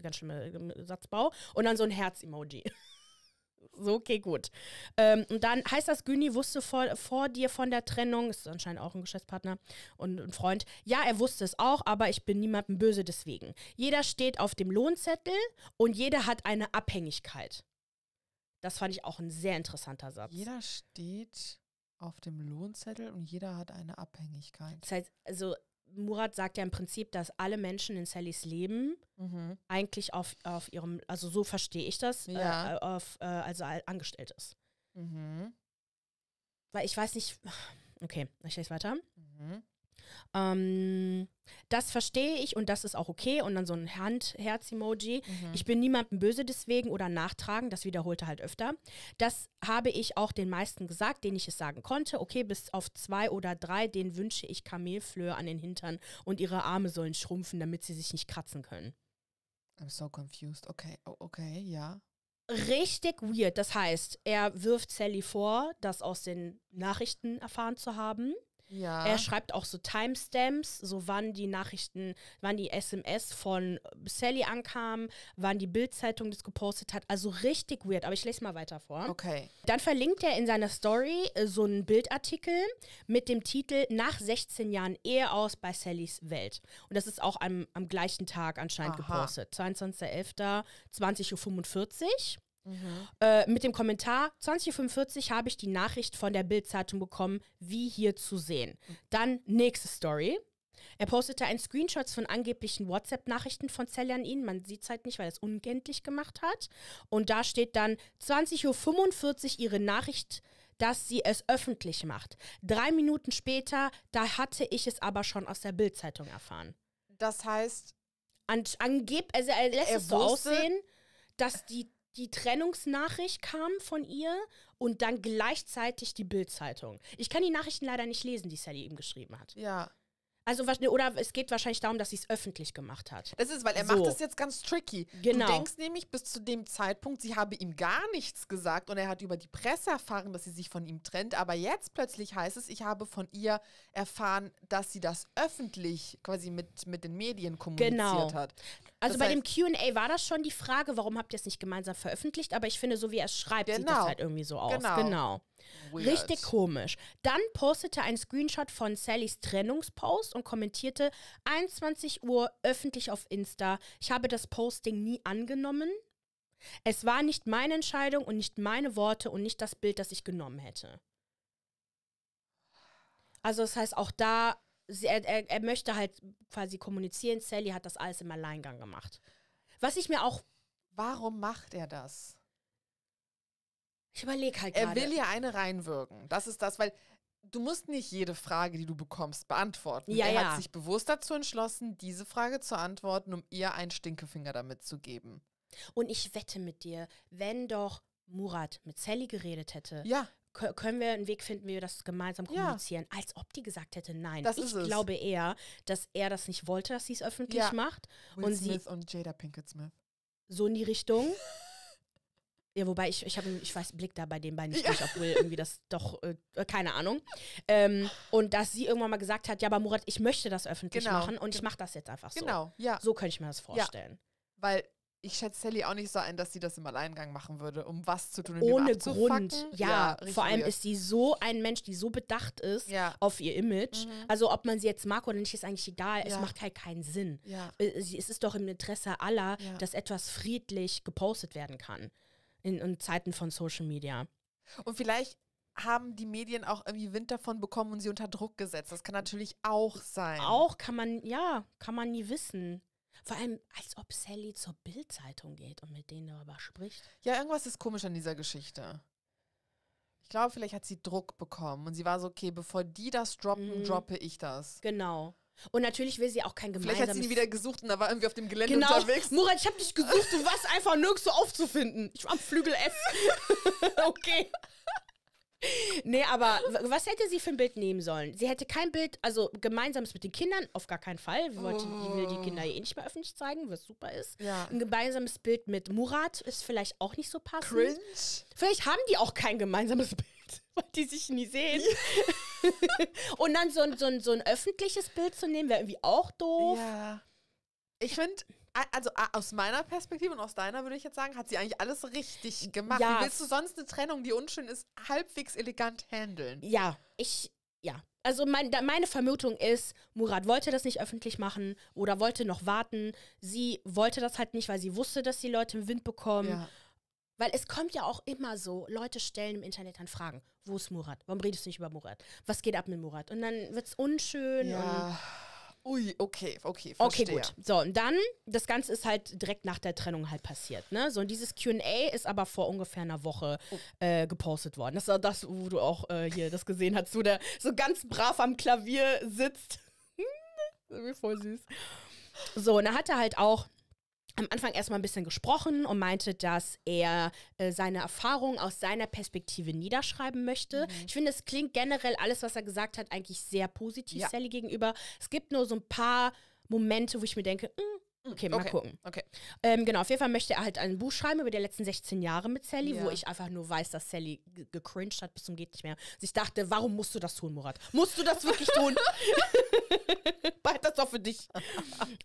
ganz schlimmer Satzbau. Und dann so ein Herz-Emoji. So, okay, gut. Ähm, und dann heißt das, Güni wusste vor, vor dir von der Trennung, ist anscheinend auch ein Geschäftspartner und ein Freund. Ja, er wusste es auch, aber ich bin niemandem böse deswegen. Jeder steht auf dem Lohnzettel und jeder hat eine Abhängigkeit. Das fand ich auch ein sehr interessanter Satz. Jeder steht auf dem Lohnzettel und jeder hat eine Abhängigkeit. Das heißt, also Murat sagt ja im Prinzip, dass alle Menschen in Sallys Leben mhm. eigentlich auf, auf ihrem, also so verstehe ich das, ja. äh, auf, äh, also angestellt ist. Mhm. Weil ich weiß nicht, okay, ich lese weiter. Mhm. Ähm, das verstehe ich und das ist auch okay. Und dann so ein Hand-Herz-Emoji. Mhm. Ich bin niemandem böse deswegen oder nachtragen, das wiederholte halt öfter. Das habe ich auch den meisten gesagt, denen ich es sagen konnte. Okay, bis auf zwei oder drei, denen wünsche ich Kamelflöhe an den Hintern und ihre Arme sollen schrumpfen, damit sie sich nicht kratzen können. I'm so confused. Okay, okay, ja. Richtig weird. Das heißt, er wirft Sally vor, das aus den Nachrichten erfahren zu haben. Ja. Er schreibt auch so Timestamps, so wann die Nachrichten, wann die SMS von Sally ankam, wann die Bildzeitung das gepostet hat. Also richtig weird, aber ich lese mal weiter vor. Okay. Dann verlinkt er in seiner Story äh, so einen Bildartikel mit dem Titel Nach 16 Jahren Ehe aus bei Sallys Welt. Und das ist auch am, am gleichen Tag anscheinend Aha. gepostet. 22.11.20.45 Uhr. Mhm. Äh, mit dem Kommentar, 20.45 Uhr habe ich die Nachricht von der Bild-Zeitung bekommen, wie hier zu sehen. Mhm. Dann nächste Story. Er postete einen Screenshot von angeblichen WhatsApp-Nachrichten von Sally an ihn. Man sieht es halt nicht, weil er es unkenntlich gemacht hat. Und da steht dann 20.45 Uhr ihre Nachricht, dass sie es öffentlich macht. Drei Minuten später, da hatte ich es aber schon aus der Bild-Zeitung erfahren. Das heißt. An, angeb, also er lässt er es so aussehen, dass die die Trennungsnachricht kam von ihr und dann gleichzeitig die Bildzeitung. Ich kann die Nachrichten leider nicht lesen, die Sally ihm geschrieben hat. Ja. Also oder es geht wahrscheinlich darum, dass sie es öffentlich gemacht hat. Das ist, weil er so. macht das jetzt ganz tricky. Genau. Du denkst nämlich bis zu dem Zeitpunkt, sie habe ihm gar nichts gesagt und er hat über die Presse erfahren, dass sie sich von ihm trennt, aber jetzt plötzlich heißt es, ich habe von ihr erfahren, dass sie das öffentlich quasi mit, mit den Medien kommuniziert genau. hat. Genau. Also das bei dem QA war das schon die Frage, warum habt ihr es nicht gemeinsam veröffentlicht? Aber ich finde, so wie er es schreibt, genau. sieht das genau. halt irgendwie so aus. Genau. genau. Richtig komisch. Dann postete ein Screenshot von Sallys Trennungspost und kommentierte 21 Uhr öffentlich auf Insta. Ich habe das Posting nie angenommen. Es war nicht meine Entscheidung und nicht meine Worte und nicht das Bild, das ich genommen hätte. Also das heißt, auch da sie, er, er, er möchte halt quasi kommunizieren. Sally hat das alles im Alleingang gemacht. Was ich mir auch. Warum macht er das? Ich überlege halt gerade. Er will ja eine reinwirken. Das ist das, weil du musst nicht jede Frage, die du bekommst, beantworten. Ja, er ja. hat sich bewusst dazu entschlossen, diese Frage zu antworten, um ihr einen Stinkefinger damit zu geben. Und ich wette mit dir, wenn doch Murat mit Sally geredet hätte, ja können wir einen Weg finden, wie wir das gemeinsam kommunizieren, ja. als ob die gesagt hätte, nein. Das ich glaube eher, dass er das nicht wollte, dass sie es öffentlich ja. macht. Will und Smith sie und Jada Pinkett Smith. So in die Richtung. ja, wobei ich, ich habe ich weiß, Blick da bei den beiden nicht, ja. durch, ob irgendwie das doch, äh, äh, keine Ahnung. Ähm, und dass sie irgendwann mal gesagt hat, ja, aber Murat, ich möchte das öffentlich genau. machen und ich mache das jetzt einfach so. Genau, ja. So könnte ich mir das vorstellen. Weil ich schätze Sally auch nicht so ein, dass sie das im Alleingang machen würde, um was zu tun. Ohne Grund. Ja, ja vor allem ist sie so ein Mensch, die so bedacht ist ja. auf ihr Image. Mhm. Also ob man sie jetzt mag oder nicht, ist eigentlich egal. Ja. Es macht halt keinen Sinn. Äh, es ist doch im Interesse aller, dass etwas friedlich gepostet werden kann in, in Zeiten von Social Media. Und vielleicht haben die Medien auch irgendwie Wind davon bekommen und sie unter Druck gesetzt. Das kann natürlich auch sein. Auch kann man, ja, kann man nie wissen. Vor allem, als ob Sally zur Bildzeitung geht und mit denen darüber spricht. Ja, irgendwas ist komisch an dieser Geschichte. Ich glaube, vielleicht hat sie Druck bekommen und sie war so, okay, bevor die das droppen, mhm. droppe ich das. Genau. Und natürlich will sie auch kein gemeinsames... Vielleicht hat sie ihn wieder gesucht und da war irgendwie auf dem Gelände genau. unterwegs. Murat, ich habe dich gesucht, du warst einfach nirgends so aufzufinden. Ich war am Flügel F. okay nee, aber was hätte sie für ein Bild nehmen sollen? Sie hätte kein Bild, also gemeinsames mit den Kindern, auf gar keinen Fall. Wir wollten oh. will die Kinder oh. eh nicht mehr öffentlich zeigen, was super ist. Ja. Ein gemeinsames Bild mit Murat ist vielleicht auch nicht so passend. Cringe. Vielleicht haben die auch kein gemeinsames Bild, weil die sich nie sehen. Ja. Und dann so ein, so, ein, so ein öffentliches Bild zu nehmen, wäre irgendwie auch doof. Ja. Ich finde, also aus meiner Perspektive und aus deiner würde ich jetzt sagen, hat sie eigentlich alles richtig gemacht. Ja. Wie willst du sonst eine Trennung, die unschön ist, halbwegs elegant handeln? Ja, ich, ja. Also mein, da, meine Vermutung ist, Murat wollte das nicht öffentlich machen oder wollte noch warten. Sie wollte das halt nicht, weil sie wusste, dass die Leute im Wind bekommen. Ja. Weil es kommt ja auch immer so, Leute stellen im Internet dann Fragen. Wo ist Murat? Warum redest du nicht über Murat? Was geht ab mit Murat? Und dann wird es unschön ja. und Ui, okay, okay, verstehe. Okay, gut. So, und dann, das Ganze ist halt direkt nach der Trennung halt passiert, ne? So, und dieses Q&A ist aber vor ungefähr einer Woche oh. äh, gepostet worden. Das war das, wo du auch äh, hier das gesehen hast, wo der so ganz brav am Klavier sitzt. Hm, Wie Voll süß. So, und da hat er halt auch am Anfang erstmal ein bisschen gesprochen und meinte, dass er äh, seine Erfahrungen aus seiner Perspektive niederschreiben möchte. Mhm. Ich finde, es klingt generell alles, was er gesagt hat, eigentlich sehr positiv ja. Sally gegenüber. Es gibt nur so ein paar Momente, wo ich mir denke, mh, hm, Okay, mal okay. gucken. Okay. Ähm, genau, auf jeden Fall möchte er halt ein Buch schreiben über die letzten 16 Jahre mit Sally, ja. wo ich einfach nur weiß, dass Sally gecringed hat bis zum geht nicht mehr. Und also ich dachte, warum musst du das tun, Murat? Musst du das wirklich tun? Behalt das doch für dich.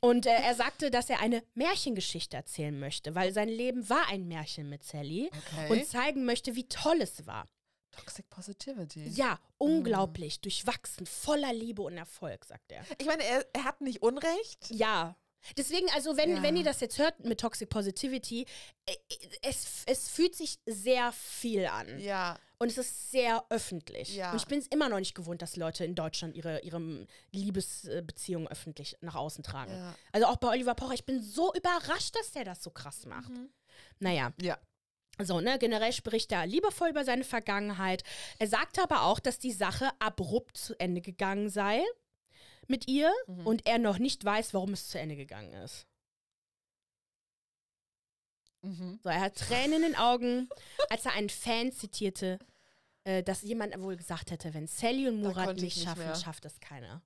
Und äh, er sagte, dass er eine Märchengeschichte erzählen möchte, weil sein Leben war ein Märchen mit Sally okay. und zeigen möchte, wie toll es war. Toxic Positivity. Ja, unglaublich, mhm. durchwachsen, voller Liebe und Erfolg, sagt er. Ich meine, er, er hat nicht Unrecht. Ja. Deswegen, also wenn, ja. wenn ihr das jetzt hört mit Toxic Positivity, äh, äh, es, es fühlt sich sehr viel an. Ja. Und es ist sehr öffentlich. Ja. Und ich bin es immer noch nicht gewohnt, dass Leute in Deutschland ihre, ihre ähm, Liebesbeziehungen öffentlich nach außen tragen. Ja. Also auch bei Oliver Pocher, ich bin so überrascht, dass der das so krass macht. Mhm. Naja. Ja. So, ne, generell spricht er liebevoll über seine Vergangenheit. Er sagte aber auch, dass die Sache abrupt zu Ende gegangen sei mit ihr mhm. und er noch nicht weiß, warum es zu Ende gegangen ist. Mhm. So, er hat Tränen in den Augen, als er einen Fan zitierte, äh, dass jemand wohl gesagt hätte, wenn Sally und Murat nicht, nicht schaffen, mehr. schafft es keiner.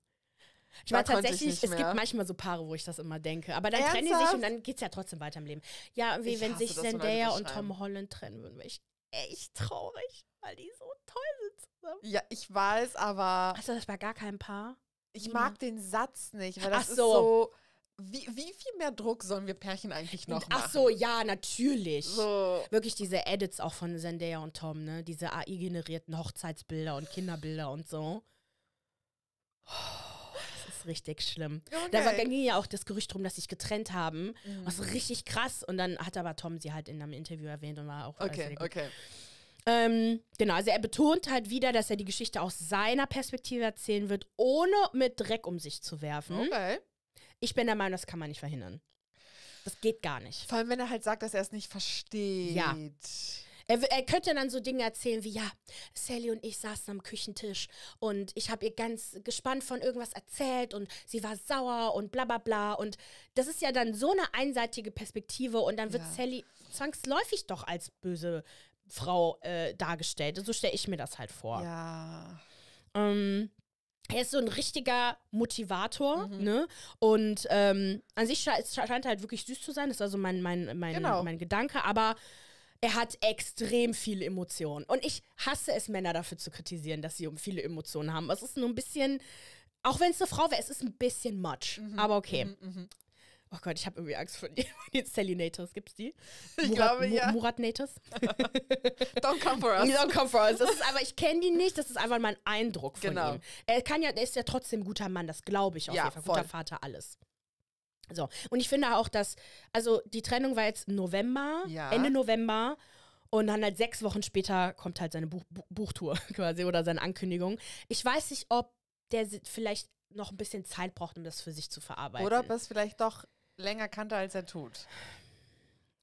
Ich meine tatsächlich, es gibt manchmal so Paare, wo ich das immer denke. Aber dann Ernsthaft? trennen die sich und dann geht es ja trotzdem weiter im Leben. Ja, wie ich wenn sich Zendaya und Tom Holland trennen würden, wäre ich echt traurig, weil die so toll sind zusammen. Ja, ich weiß, aber. Hast du das bei gar keinem Paar? Ich genau. mag ja. den Satz nicht, weil das so. ist so. Wie, wie viel mehr Druck sollen wir Pärchen eigentlich noch machen? Ach so, ja, natürlich. So. Wirklich diese Edits auch von Zendaya und Tom, ne? Diese AI-generierten Hochzeitsbilder und Kinderbilder und so. das ist richtig schlimm. Okay. Da ging ja auch das Gerücht drum, dass sie sich getrennt haben. Mhm. Was richtig krass. Und dann hat aber Tom sie halt in einem Interview erwähnt und war auch. Okay, okay. Ähm, genau, also er betont halt wieder, dass er die Geschichte aus seiner Perspektive erzählen wird, ohne mit Dreck um sich zu werfen. Okay. Ich bin der Meinung, das kann man nicht verhindern. Das geht gar nicht. Vor allem, wenn er halt sagt, dass er es nicht versteht. Ja. Er, er, könnte dann so Dinge erzählen wie, ja, Sally und ich saßen am Küchentisch und ich habe ihr ganz gespannt von irgendwas erzählt und sie war sauer und bla bla bla. Und das ist ja dann so eine einseitige Perspektive und dann wird ja. Sally zwangsläufig doch als böse Frau äh, dargestellt. So stelle ich mir das halt vor. Ja. Ähm, er ist so ein richtiger Motivator, mhm. ne? Und ähm, an sich sche scheint er halt wirklich süß zu sein. Das ist also mein, mein, mein, genau. mein Gedanke. Aber er hat extrem viele Emotionen. Und ich hasse es, Männer dafür zu kritisieren, dass sie viele Emotionen haben. Es ist nur ein bisschen, auch wenn es eine Frau wäre, es ist ein bisschen much. Mhm. Aber okay. Mhm, mhm. Oh Gott, ich habe irgendwie Angst vor den Salinators. es die? Ich Murat, glaube, ja. Murat Muratnators? Don't come for us. Don't come for us. Das ist aber, ich kenne die nicht, das ist einfach mein Eindruck von genau. ihm. Er kann ja, er ist ja trotzdem ein guter Mann, das glaube ich auch. ja, jeden Voll. Guter Vater, alles. So, und ich finde auch, dass, also die Trennung war jetzt November, ja. Ende November. Und dann halt sechs Wochen später kommt halt seine Buch Buchtour quasi oder seine Ankündigung. Ich weiß nicht, ob der vielleicht noch ein bisschen Zeit braucht, um das für sich zu verarbeiten. Oder ob es vielleicht doch länger kannte, als er tut.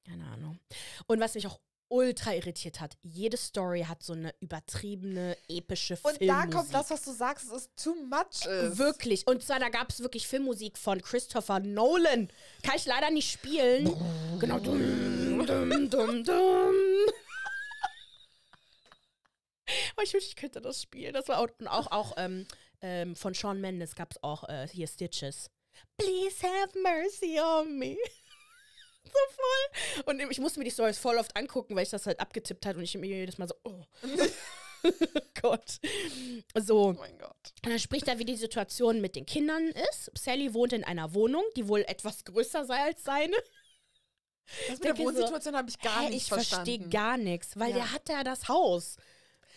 Keine Ahnung. Und was mich auch ultra irritiert hat. Jede Story hat so eine übertriebene, epische Und Filmmusik. da kommt das, was du sagst, es ist too much. Äh, ist. Wirklich. Und zwar, da gab es wirklich Filmmusik von Christopher Nolan. Kann ich leider nicht spielen. genau. Dumm, dumm, dumm, dumm. Oh, ich wünschte, ich könnte das spielen. Das war auch, und auch, auch ähm, ähm, von Sean Mendes gab es auch äh, hier Stitches. Please have mercy on me. so voll. Und ich musste mir die Stories voll oft angucken, weil ich das halt abgetippt hat und ich mir jedes Mal so, oh. Gott. So. Oh mein Gott. Und dann spricht er, wie die Situation mit den Kindern ist. Sally wohnt in einer Wohnung, die wohl etwas größer sei als seine. Das mit der Wohnsituation so, habe ich gar hä, nicht ich verstanden. Ich verstehe gar nichts, weil ja. der hat ja das Haus.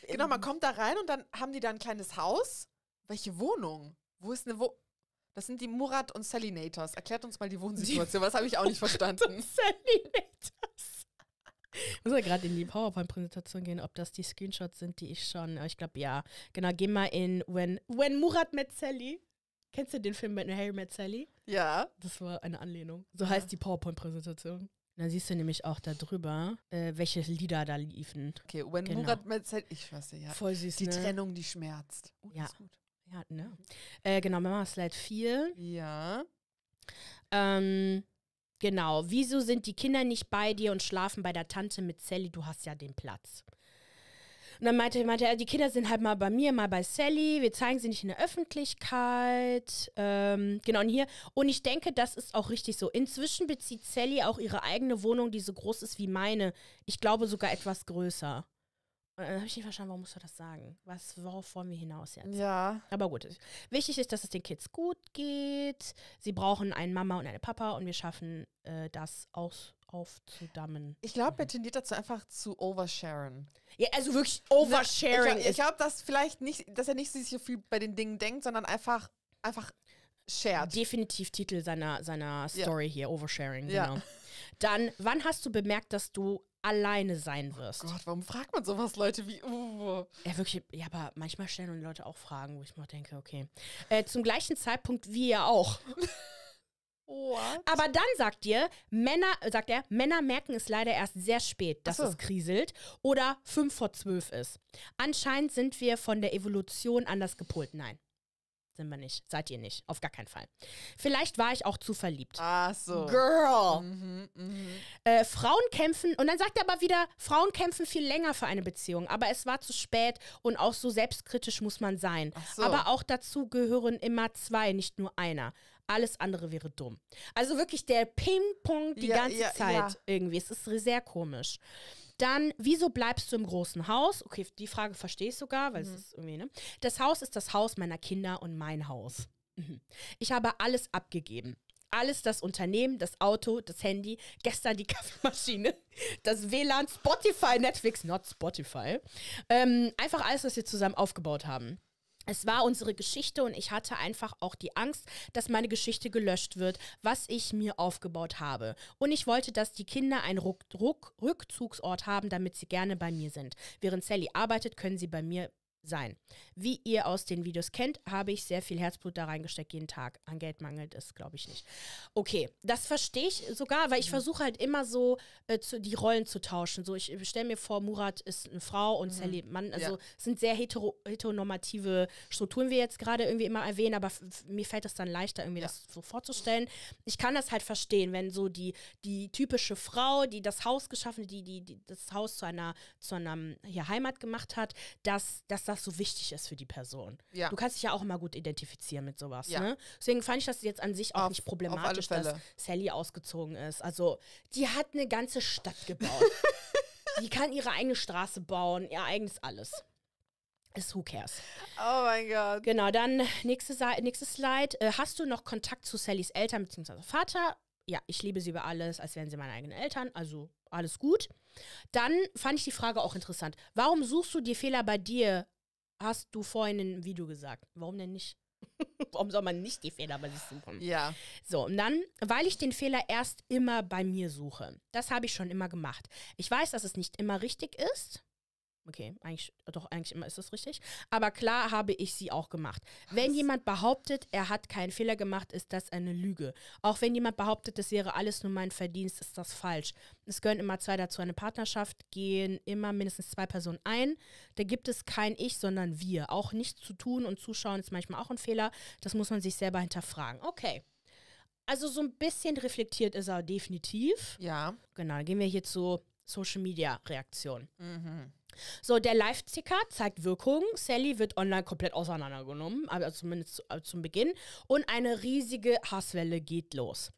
Genau, man ähm. kommt da rein und dann haben die da ein kleines Haus. Welche Wohnung? Wo ist eine Wohnung? Das sind die Murat und Sally Nators. Erklärt uns mal die Wohnsituation. Die was habe ich auch nicht verstanden? Sally Nators. Ich muss ja gerade in die PowerPoint-Präsentation gehen, ob das die Screenshots sind, die ich schon. Ich glaube ja. Genau, geh mal in When, When Murat met Sally. Kennst du den Film mit Harry met Sally? Ja. Das war eine Anlehnung. So ja. heißt die PowerPoint-Präsentation. Dann siehst du nämlich auch darüber, äh, welche Lieder da liefen. Okay, When genau. Murat met Sally. Ich weiß ja. Voll süß. Die ne? Trennung, die schmerzt. Oh, ja. Ist gut. Ja, ne? Äh, genau, Mama Slide 4. Ja. Ähm, genau, wieso sind die Kinder nicht bei dir und schlafen bei der Tante mit Sally? Du hast ja den Platz. Und dann meinte, meinte er, die Kinder sind halt mal bei mir, mal bei Sally. Wir zeigen sie nicht in der Öffentlichkeit. Ähm, genau, und hier. Und ich denke, das ist auch richtig so. Inzwischen bezieht Sally auch ihre eigene Wohnung, die so groß ist wie meine. Ich glaube sogar etwas größer. Und dann habe ich nicht verstanden, warum musst du das sagen? Was, worauf wollen wir hinaus jetzt? Ja. Aber gut, wichtig ist, dass es den Kids gut geht. Sie brauchen einen Mama und einen Papa und wir schaffen äh, das aus, aufzudammen. Ich glaube, er tendiert dazu einfach zu oversharen. Ja, also wirklich oversharing. Ich, ich glaube, dass vielleicht nicht, dass er nicht so viel bei den Dingen denkt, sondern einfach, einfach shared. Definitiv Titel seiner, seiner Story ja. hier, oversharing, ja. genau. Dann, wann hast du bemerkt, dass du alleine sein oh wirst. Oh Gott, warum fragt man sowas, Leute, wie uh. Ja, wirklich, ja, aber manchmal stellen Leute auch Fragen, wo ich mir denke, okay. Äh, zum gleichen Zeitpunkt wie ihr auch. What? Aber dann sagt ihr, Männer, äh, sagt er, Männer merken es leider erst sehr spät, dass so. es kriselt oder fünf vor zwölf ist. Anscheinend sind wir von der Evolution anders gepolt. Nein. Sind wir nicht. Seid ihr nicht. Auf gar keinen Fall. Vielleicht war ich auch zu verliebt. Ach so. Girl. Mhm, mh. äh, Frauen kämpfen, und dann sagt er aber wieder, Frauen kämpfen viel länger für eine Beziehung. Aber es war zu spät und auch so selbstkritisch muss man sein. So. Aber auch dazu gehören immer zwei, nicht nur einer. Alles andere wäre dumm. Also wirklich der Ping-Pong die ja, ganze ja, Zeit ja. irgendwie. Es ist sehr komisch. Dann, wieso bleibst du im großen Haus? Okay, die Frage verstehe ich sogar, weil mhm. es ist irgendwie, ne? Das Haus ist das Haus meiner Kinder und mein Haus. Mhm. Ich habe alles abgegeben. Alles, das Unternehmen, das Auto, das Handy, gestern die Kaffeemaschine, das WLAN, Spotify, Netflix, not Spotify. Ähm, einfach alles, was wir zusammen aufgebaut haben es war unsere Geschichte und ich hatte einfach auch die Angst, dass meine Geschichte gelöscht wird, was ich mir aufgebaut habe. Und ich wollte, dass die Kinder einen Ruck Ruck Rückzugsort haben, damit sie gerne bei mir sind. Während Sally arbeitet, können sie bei mir sein. Wie ihr aus den Videos kennt, habe ich sehr viel Herzblut da reingesteckt, jeden Tag. An Geld mangelt es, glaube ich, nicht. Okay, das verstehe ich sogar, weil ich mhm. versuche halt immer so äh, zu, die Rollen zu tauschen. So, ich stelle mir vor, Murat ist eine Frau und mhm. Sally Mann. Also ja. sind sehr hetero, heteronormative Strukturen, wie wir jetzt gerade irgendwie immer erwähnen, aber mir fällt das dann leichter, irgendwie ja. das so vorzustellen. Ich kann das halt verstehen, wenn so die, die typische Frau, die das Haus geschaffen, die, die, die das Haus zu einer, zu einer hm, ja, Heimat gemacht hat, dass, dass das was so wichtig ist für die Person. Ja. Du kannst dich ja auch immer gut identifizieren mit sowas. Ja. Ne? Deswegen fand ich das jetzt an sich auch auf, nicht problematisch, dass Sally ausgezogen ist. Also, die hat eine ganze Stadt gebaut. die kann ihre eigene Straße bauen, ihr eigenes alles ist Who Cares. Oh mein Gott. Genau, dann nächste nächstes Slide. Äh, hast du noch Kontakt zu Sallys Eltern bzw. Vater? Ja, ich liebe sie über alles, als wären sie meine eigenen Eltern, also alles gut. Dann fand ich die Frage auch interessant. Warum suchst du die Fehler bei dir hast du vorhin in einem Video gesagt. Warum denn nicht? Warum soll man nicht die Fehler bei sich suchen? Ja. So, und dann, weil ich den Fehler erst immer bei mir suche. Das habe ich schon immer gemacht. Ich weiß, dass es nicht immer richtig ist. Okay, eigentlich, doch, eigentlich immer ist das richtig. Aber klar habe ich sie auch gemacht. Wenn Was? jemand behauptet, er hat keinen Fehler gemacht, ist das eine Lüge. Auch wenn jemand behauptet, das wäre alles nur mein Verdienst, ist das falsch. Es gehören immer zwei dazu. Eine Partnerschaft gehen immer mindestens zwei Personen ein. Da gibt es kein Ich, sondern wir. Auch nichts zu tun und zuschauen ist manchmal auch ein Fehler. Das muss man sich selber hinterfragen. Okay. Also so ein bisschen reflektiert ist er definitiv. Ja. Genau, gehen wir hier zu Social Media Reaktion. Mhm. So, der Live-Ticker zeigt Wirkung. Sally wird online komplett auseinandergenommen, aber zumindest äh, zum Beginn. Und eine riesige Hasswelle geht los.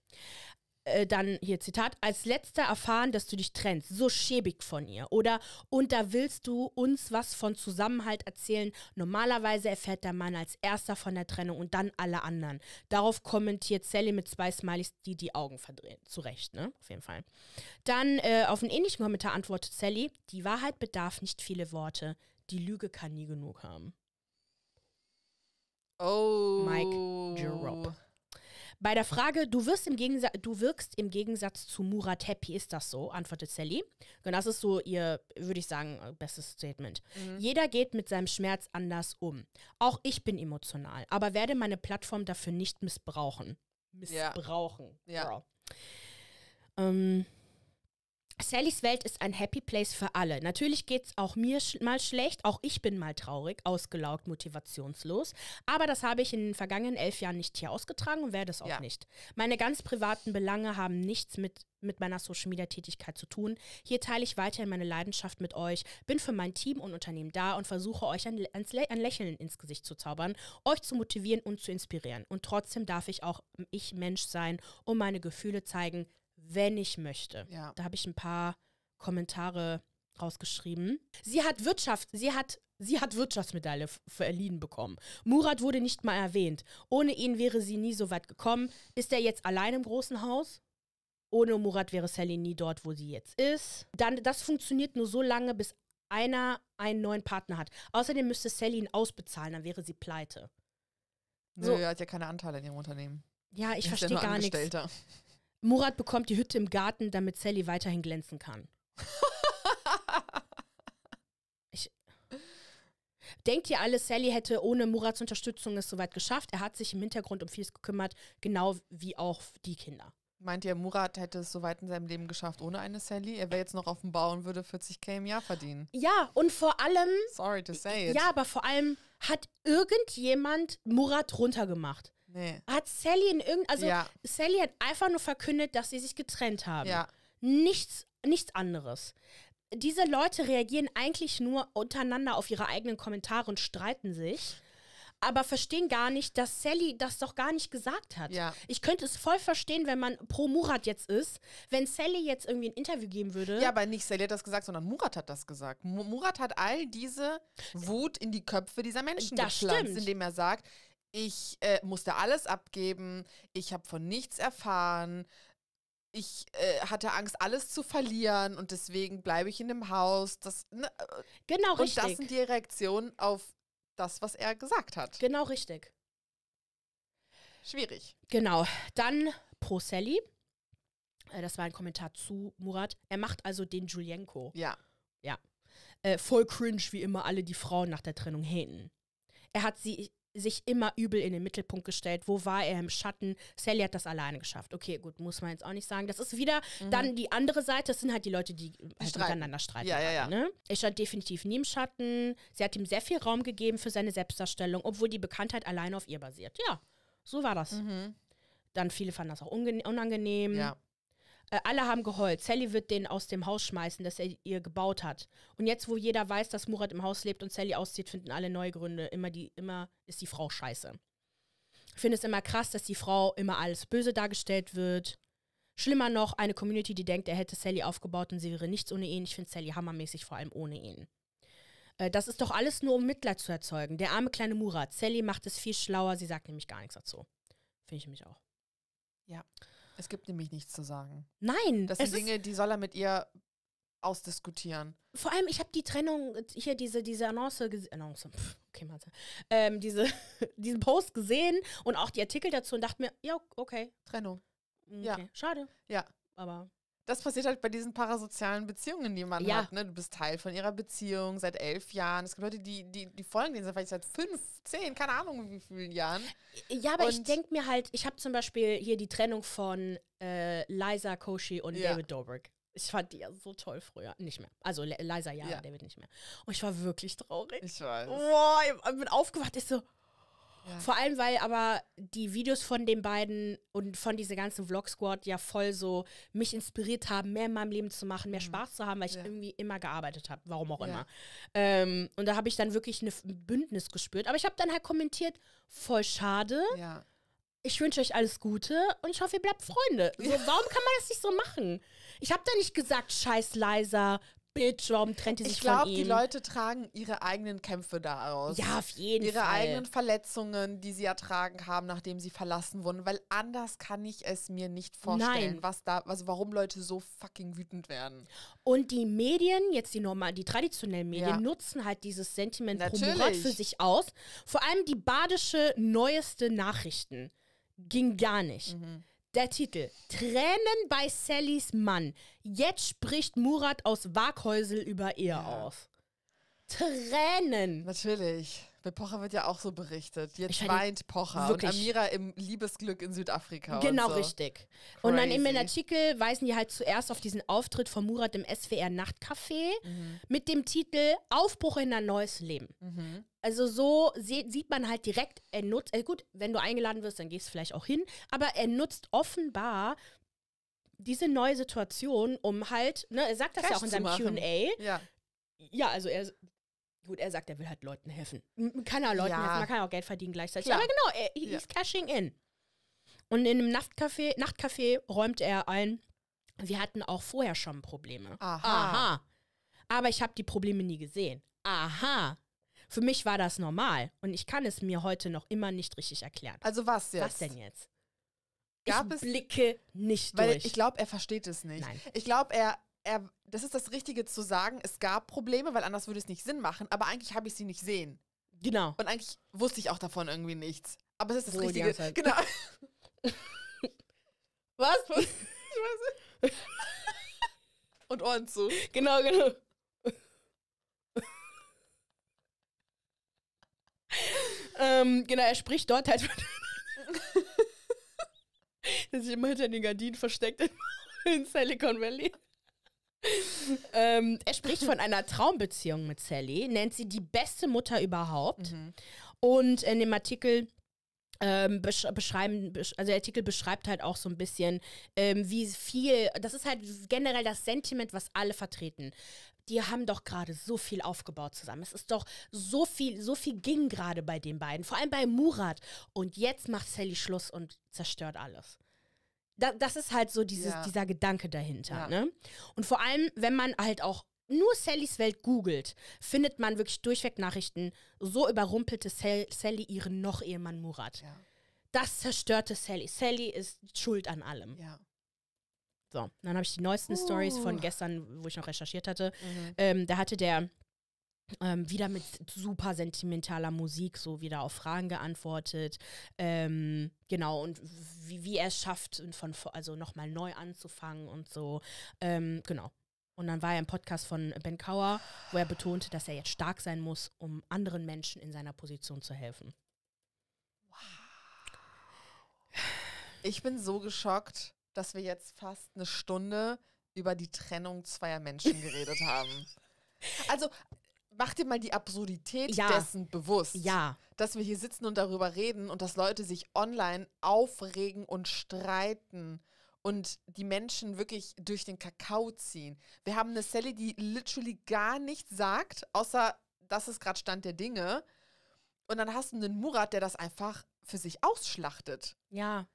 Äh, dann hier Zitat, als letzter erfahren, dass du dich trennst, so schäbig von ihr. Oder, und da willst du uns was von Zusammenhalt erzählen. Normalerweise erfährt der Mann als erster von der Trennung und dann alle anderen. Darauf kommentiert Sally mit zwei Smileys, die die Augen verdrehen. Zu Recht, ne? Auf jeden Fall. Dann äh, auf einen ähnlichen Kommentar antwortet Sally, die Wahrheit bedarf nicht viele Worte. Die Lüge kann nie genug haben. Oh. Mike Jerome. Bei der Frage, du, wirst im du wirkst im Gegensatz zu Murat happy, ist das so? antwortet Sally. Und genau, das ist so ihr, würde ich sagen, bestes Statement. Mhm. Jeder geht mit seinem Schmerz anders um. Auch ich bin emotional, aber werde meine Plattform dafür nicht missbrauchen. Missbrauchen. Ja. Ähm, Sallys Welt ist ein Happy Place für alle. Natürlich geht es auch mir sch mal schlecht, auch ich bin mal traurig, ausgelaugt, motivationslos. Aber das habe ich in den vergangenen elf Jahren nicht hier ausgetragen und werde es auch ja. nicht. Meine ganz privaten Belange haben nichts mit, mit meiner Social Media Tätigkeit zu tun. Hier teile ich weiterhin meine Leidenschaft mit euch, bin für mein Team und Unternehmen da und versuche euch ein, ein Lächeln ins Gesicht zu zaubern, euch zu motivieren und zu inspirieren. Und trotzdem darf ich auch ich Mensch sein und meine Gefühle zeigen, wenn ich möchte. Ja. Da habe ich ein paar Kommentare rausgeschrieben. Sie hat Wirtschaft, sie hat, sie hat Wirtschaftsmedaille verliehen bekommen. Murat wurde nicht mal erwähnt. Ohne ihn wäre sie nie so weit gekommen. Ist er jetzt allein im großen Haus? Ohne Murat wäre Sally nie dort, wo sie jetzt ist. Dann, das funktioniert nur so lange, bis einer einen neuen Partner hat. Außerdem müsste Sally ihn ausbezahlen, dann wäre sie pleite. Nö, so. er hat ja keine Anteile in ihrem Unternehmen. Ja, ich verstehe gar nichts. Murat bekommt die Hütte im Garten, damit Sally weiterhin glänzen kann. ich Denkt ihr alle, Sally hätte ohne Murats Unterstützung es soweit geschafft? Er hat sich im Hintergrund um vieles gekümmert, genau wie auch die Kinder. Meint ihr, Murat hätte es soweit in seinem Leben geschafft ohne eine Sally? Er wäre jetzt noch auf dem Bau und würde 40k im Jahr verdienen. Ja, und vor allem. Sorry to say it. Ja, aber vor allem hat irgendjemand Murat runtergemacht. Nee. Hat Sally in irgendeinem. Also, ja. Sally hat einfach nur verkündet, dass sie sich getrennt haben. Ja. Nichts, nichts anderes. Diese Leute reagieren eigentlich nur untereinander auf ihre eigenen Kommentare und streiten sich aber verstehen gar nicht, dass Sally das doch gar nicht gesagt hat. Ja. Ich könnte es voll verstehen, wenn man pro Murat jetzt ist, wenn Sally jetzt irgendwie ein Interview geben würde. Ja, aber nicht Sally hat das gesagt, sondern Murat hat das gesagt. Murat hat all diese Wut in die Köpfe dieser Menschen das gepflanzt, stimmt. indem er sagt, ich äh, musste alles abgeben. Ich habe von nichts erfahren. Ich äh, hatte Angst, alles zu verlieren und deswegen bleibe ich in dem Haus. Das, ne, äh, genau und richtig. Und das sind die Reaktionen auf das, was er gesagt hat. Genau richtig. Schwierig. Genau. Dann pro Sally. Äh, das war ein Kommentar zu Murat. Er macht also den Julienko. Ja. Ja. Äh, voll cringe, wie immer alle die Frauen nach der Trennung haten. Er hat sie, sich immer übel in den Mittelpunkt gestellt. Wo war er im Schatten? Sally hat das alleine geschafft. Okay, gut, muss man jetzt auch nicht sagen. Das ist wieder mhm. dann die andere Seite. Das sind halt die Leute, die halt streiten. miteinander streiten. Ja, ja, ja. Ne? Er stand definitiv nie im Schatten. Sie hat ihm sehr viel Raum gegeben für seine Selbstdarstellung, obwohl die Bekanntheit alleine auf ihr basiert. Ja, so war das. Mhm. Dann viele fanden das auch unangenehm. Ja. Äh, alle haben geheult. Sally wird den aus dem Haus schmeißen, das er ihr gebaut hat. Und jetzt, wo jeder weiß, dass Murat im Haus lebt und Sally auszieht, finden alle neue Gründe. Immer, die, immer ist die Frau scheiße. Ich finde es immer krass, dass die Frau immer alles böse dargestellt wird. Schlimmer noch, eine Community, die denkt, er hätte Sally aufgebaut und sie wäre nichts ohne ihn. Ich finde Sally hammermäßig, vor allem ohne ihn. Äh, das ist doch alles nur, um Mitleid zu erzeugen. Der arme kleine Murat. Sally macht es viel schlauer, sie sagt nämlich gar nichts dazu. Finde ich nämlich auch. Ja. Es gibt nämlich nichts zu sagen. Nein. Das sind Dinge, die soll er mit ihr ausdiskutieren. Vor allem, ich habe die Trennung, hier diese, diese Annonce, Annonce pff, okay, Mathe, ähm, diese, diesen Post gesehen und auch die Artikel dazu und dachte mir, ja, okay. Trennung. Hm, okay. Ja. Schade. Ja. Aber das passiert halt bei diesen parasozialen Beziehungen, die man ja. hat. Ne? Du bist Teil von ihrer Beziehung seit elf Jahren. Es gibt Leute, die, die, die folgen denen vielleicht seit fünf, zehn, keine Ahnung wie vielen Jahren. Ja, aber und ich denke mir halt, ich habe zum Beispiel hier die Trennung von äh, Liza Koshi und ja. David Dobrik. Ich fand die ja so toll früher. Nicht mehr. Also Liza ja, ja, David nicht mehr. Und ich war wirklich traurig. Ich weiß. Boah, ich bin aufgewacht, ich so, vor allem, weil aber die Videos von den beiden und von dieser ganzen Vlog-Squad ja voll so mich inspiriert haben, mehr in meinem Leben zu machen, mehr mhm. Spaß zu haben, weil ich ja. irgendwie immer gearbeitet habe, warum auch ja. immer. Ähm, und da habe ich dann wirklich ein Bündnis gespürt. Aber ich habe dann halt kommentiert, voll schade. Ich wünsche euch alles Gute und ich hoffe, ihr bleibt Freunde. So, warum kann man das nicht so machen? Ich habe da nicht gesagt, scheiß leiser, Bitch, warum trennt die sich ich glaub, von ihm? Ich glaube, die Leute tragen ihre eigenen Kämpfe daraus. Ja, auf jeden ihre Fall. Ihre eigenen Verletzungen, die sie ertragen haben, nachdem sie verlassen wurden, weil anders kann ich es mir nicht vorstellen, Nein. was da, also warum Leute so fucking wütend werden. Und die Medien, jetzt die normal, die traditionellen Medien, ja. nutzen halt dieses Sentiment pro für sich aus. Vor allem die badische neueste Nachrichten ging gar nicht. Mhm. Der Titel: Tränen bei Sallys Mann. Jetzt spricht Murat aus Waghäusel über ihr ja. aus. Tränen. Natürlich. Bei Pocher wird ja auch so berichtet. Jetzt ich weint Pocher und Amira im Liebesglück in Südafrika. Genau und so. richtig. Crazy. Und dann in im Artikel weisen die halt zuerst auf diesen Auftritt von Murat im SWR Nachtcafé mhm. mit dem Titel Aufbruch in ein neues Leben. Mhm. Also so sieht man halt direkt, er nutzt, äh gut, wenn du eingeladen wirst, dann gehst du vielleicht auch hin, aber er nutzt offenbar diese neue Situation, um halt, ne, er sagt das Cash ja auch in seinem QA. Ja. ja, also er gut, er sagt, er will halt Leuten helfen. Man Kann ja Leuten ja. helfen, man kann auch Geld verdienen gleichzeitig. Klar. Aber genau, er ja. cashing in. Und in einem Nachtcafé, Nachtcafé räumt er ein, wir hatten auch vorher schon Probleme. Aha. Aha. Aber ich habe die Probleme nie gesehen. Aha. Für mich war das normal und ich kann es mir heute noch immer nicht richtig erklären. Also was jetzt? Was denn jetzt? Gab ich es, blicke nicht weil Ich glaube, er versteht es nicht. Nein. Ich glaube, er er, das ist das Richtige zu sagen, es gab Probleme, weil anders würde es nicht Sinn machen, aber eigentlich habe ich sie nicht sehen. Genau. Und eigentlich wusste ich auch davon irgendwie nichts. Aber es ist das so, Richtige. Halt. Genau. Was? Was? Ich weiß nicht. Und Ohren zu. Genau, genau. ähm, genau, er spricht dort halt. Der sich immer hinter den Gardinen versteckt in Silicon Valley. ähm, er spricht von einer Traumbeziehung mit Sally, nennt sie die beste Mutter überhaupt. Mhm. Und in dem Artikel ähm, besch beschreiben, besch also der Artikel beschreibt halt auch so ein bisschen, ähm, wie viel, das ist halt generell das Sentiment, was alle vertreten. Die haben doch gerade so viel aufgebaut zusammen. Es ist doch so viel, so viel ging gerade bei den beiden, vor allem bei Murat. Und jetzt macht Sally Schluss und zerstört alles da, das ist halt so dieses, ja. dieser Gedanke dahinter. Ja. Ne? Und vor allem, wenn man halt auch nur Sallys Welt googelt, findet man wirklich durchweg Nachrichten. So überrumpelte Sal Sally ihren noch Ehemann Murat. Ja. Das zerstörte Sally. Sally ist schuld an allem. Ja. So, dann habe ich die neuesten uh. Stories von uh. gestern, wo ich noch recherchiert hatte. Mhm. Ähm, da hatte der ähm, wieder mit super sentimentaler Musik so wieder auf Fragen geantwortet. Ähm, genau, und wie, wie er es schafft, von, also nochmal neu anzufangen und so. Ähm, genau. Und dann war er im Podcast von Ben Kauer, wo er betonte, dass er jetzt stark sein muss, um anderen Menschen in seiner Position zu helfen. Wow. Ich bin so geschockt, dass wir jetzt fast eine Stunde über die Trennung zweier Menschen geredet haben. Also mach dir mal die Absurdität ja. dessen bewusst. Ja. Dass wir hier sitzen und darüber reden und dass Leute sich online aufregen und streiten und die Menschen wirklich durch den Kakao ziehen. Wir haben eine Sally, die literally gar nichts sagt, außer das ist gerade Stand der Dinge. Und dann hast du einen Murat, der das einfach für sich ausschlachtet. Ja.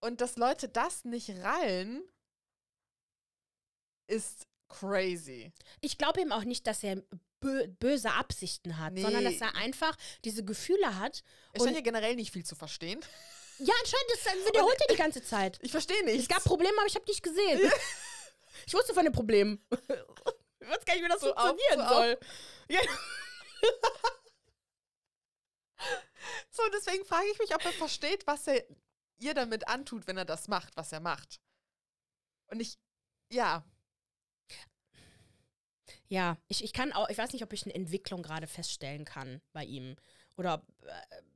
Und dass Leute das nicht rallen, ist crazy. Ich glaube ihm auch nicht, dass er böse Absichten hat, nee. sondern dass er einfach diese Gefühle hat. Er scheint ja generell nicht viel zu verstehen. Ja, anscheinend ist er wiederholt er die ganze Zeit. Ich verstehe nicht. Es gab Probleme, aber ich habe dich gesehen. Ja. Ich wusste von den Problemen. Ich weiß gar nicht, wie das so funktionieren auf, so soll. Ja. so, deswegen frage ich mich, ob er versteht, was er ihr damit antut, wenn er das macht, was er macht. Und ich, ja, ja, ich, ich kann auch, ich weiß nicht, ob ich eine Entwicklung gerade feststellen kann bei ihm. Oder äh,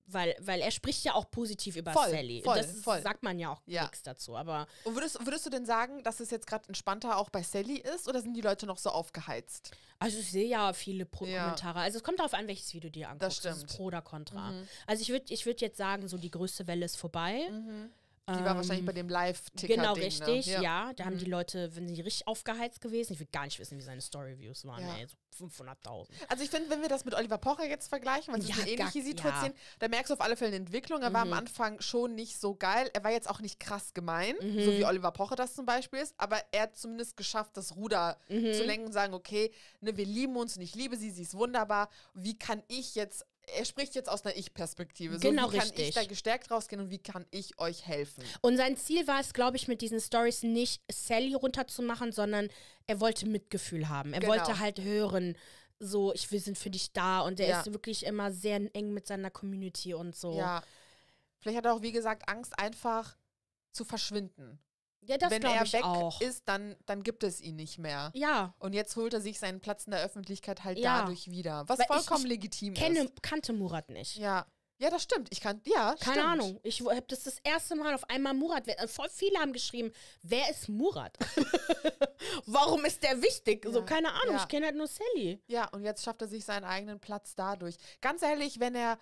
weil, weil er spricht ja auch positiv über voll, Sally. Voll, das voll. sagt man ja auch ja. nichts dazu. Aber Und würdest, würdest du denn sagen, dass es jetzt gerade entspannter auch bei Sally ist oder sind die Leute noch so aufgeheizt? Also ich sehe ja viele Pro ja. Kommentare. Also es kommt darauf an, welches Video dir anguckst. Das stimmt. Das Pro oder Contra. Mhm. Also ich würde ich würd jetzt sagen, so die größte Welle ist vorbei. Mhm. Die war wahrscheinlich bei ähm, dem Live-Ticker. Genau, ne? richtig, ne? ja. ja. Da mhm. haben die mhm. Leute, wenn sie richtig aufgeheizt gewesen. Ich will gar nicht wissen, wie seine Story-Views waren, ja. So 500.000. Also ich finde, wenn wir das mit Oliver Pocher jetzt vergleichen, weil es ja, ist eine ähnliche Situation, ja. da merkst du auf alle Fälle eine Entwicklung. Er mhm. war am mhm. Anfang schon nicht so geil. Er war jetzt auch nicht krass gemein, mhm. so wie Oliver Pocher das zum Beispiel ist. Aber er hat zumindest geschafft, das Ruder zu mhm. lenken und sagen, okay, ne, wir lieben uns und ich liebe sie, sie ist wunderbar. Wie kann ich jetzt er spricht jetzt aus einer Ich-Perspektive. So, genau, wie kann richtig. ich da gestärkt rausgehen und wie kann ich euch helfen? Und sein Ziel war es, glaube ich, mit diesen Stories nicht Sally runterzumachen, sondern er wollte Mitgefühl haben. Er genau. wollte halt hören, so, ich wir sind für dich da. Und er ja. ist wirklich immer sehr eng mit seiner Community und so. Ja. Vielleicht hat er auch, wie gesagt, Angst, einfach zu verschwinden. Ja, das Wenn er ich weg auch. ist, dann, dann gibt es ihn nicht mehr. Ja. Und jetzt holt er sich seinen Platz in der Öffentlichkeit halt ja. dadurch wieder. Was Weil vollkommen ich, ich legitim kenne, ist. kannte Murat nicht. Ja. Ja, das stimmt. Ich kann, ja. Keine stimmt. Ahnung. Ich habe das das erste Mal auf einmal Murat. Also voll viele haben geschrieben, wer ist Murat? Warum ist der wichtig? Ja. So, keine Ahnung. Ja. Ich kenne halt nur Sally. Ja, und jetzt schafft er sich seinen eigenen Platz dadurch. Ganz ehrlich, wenn er,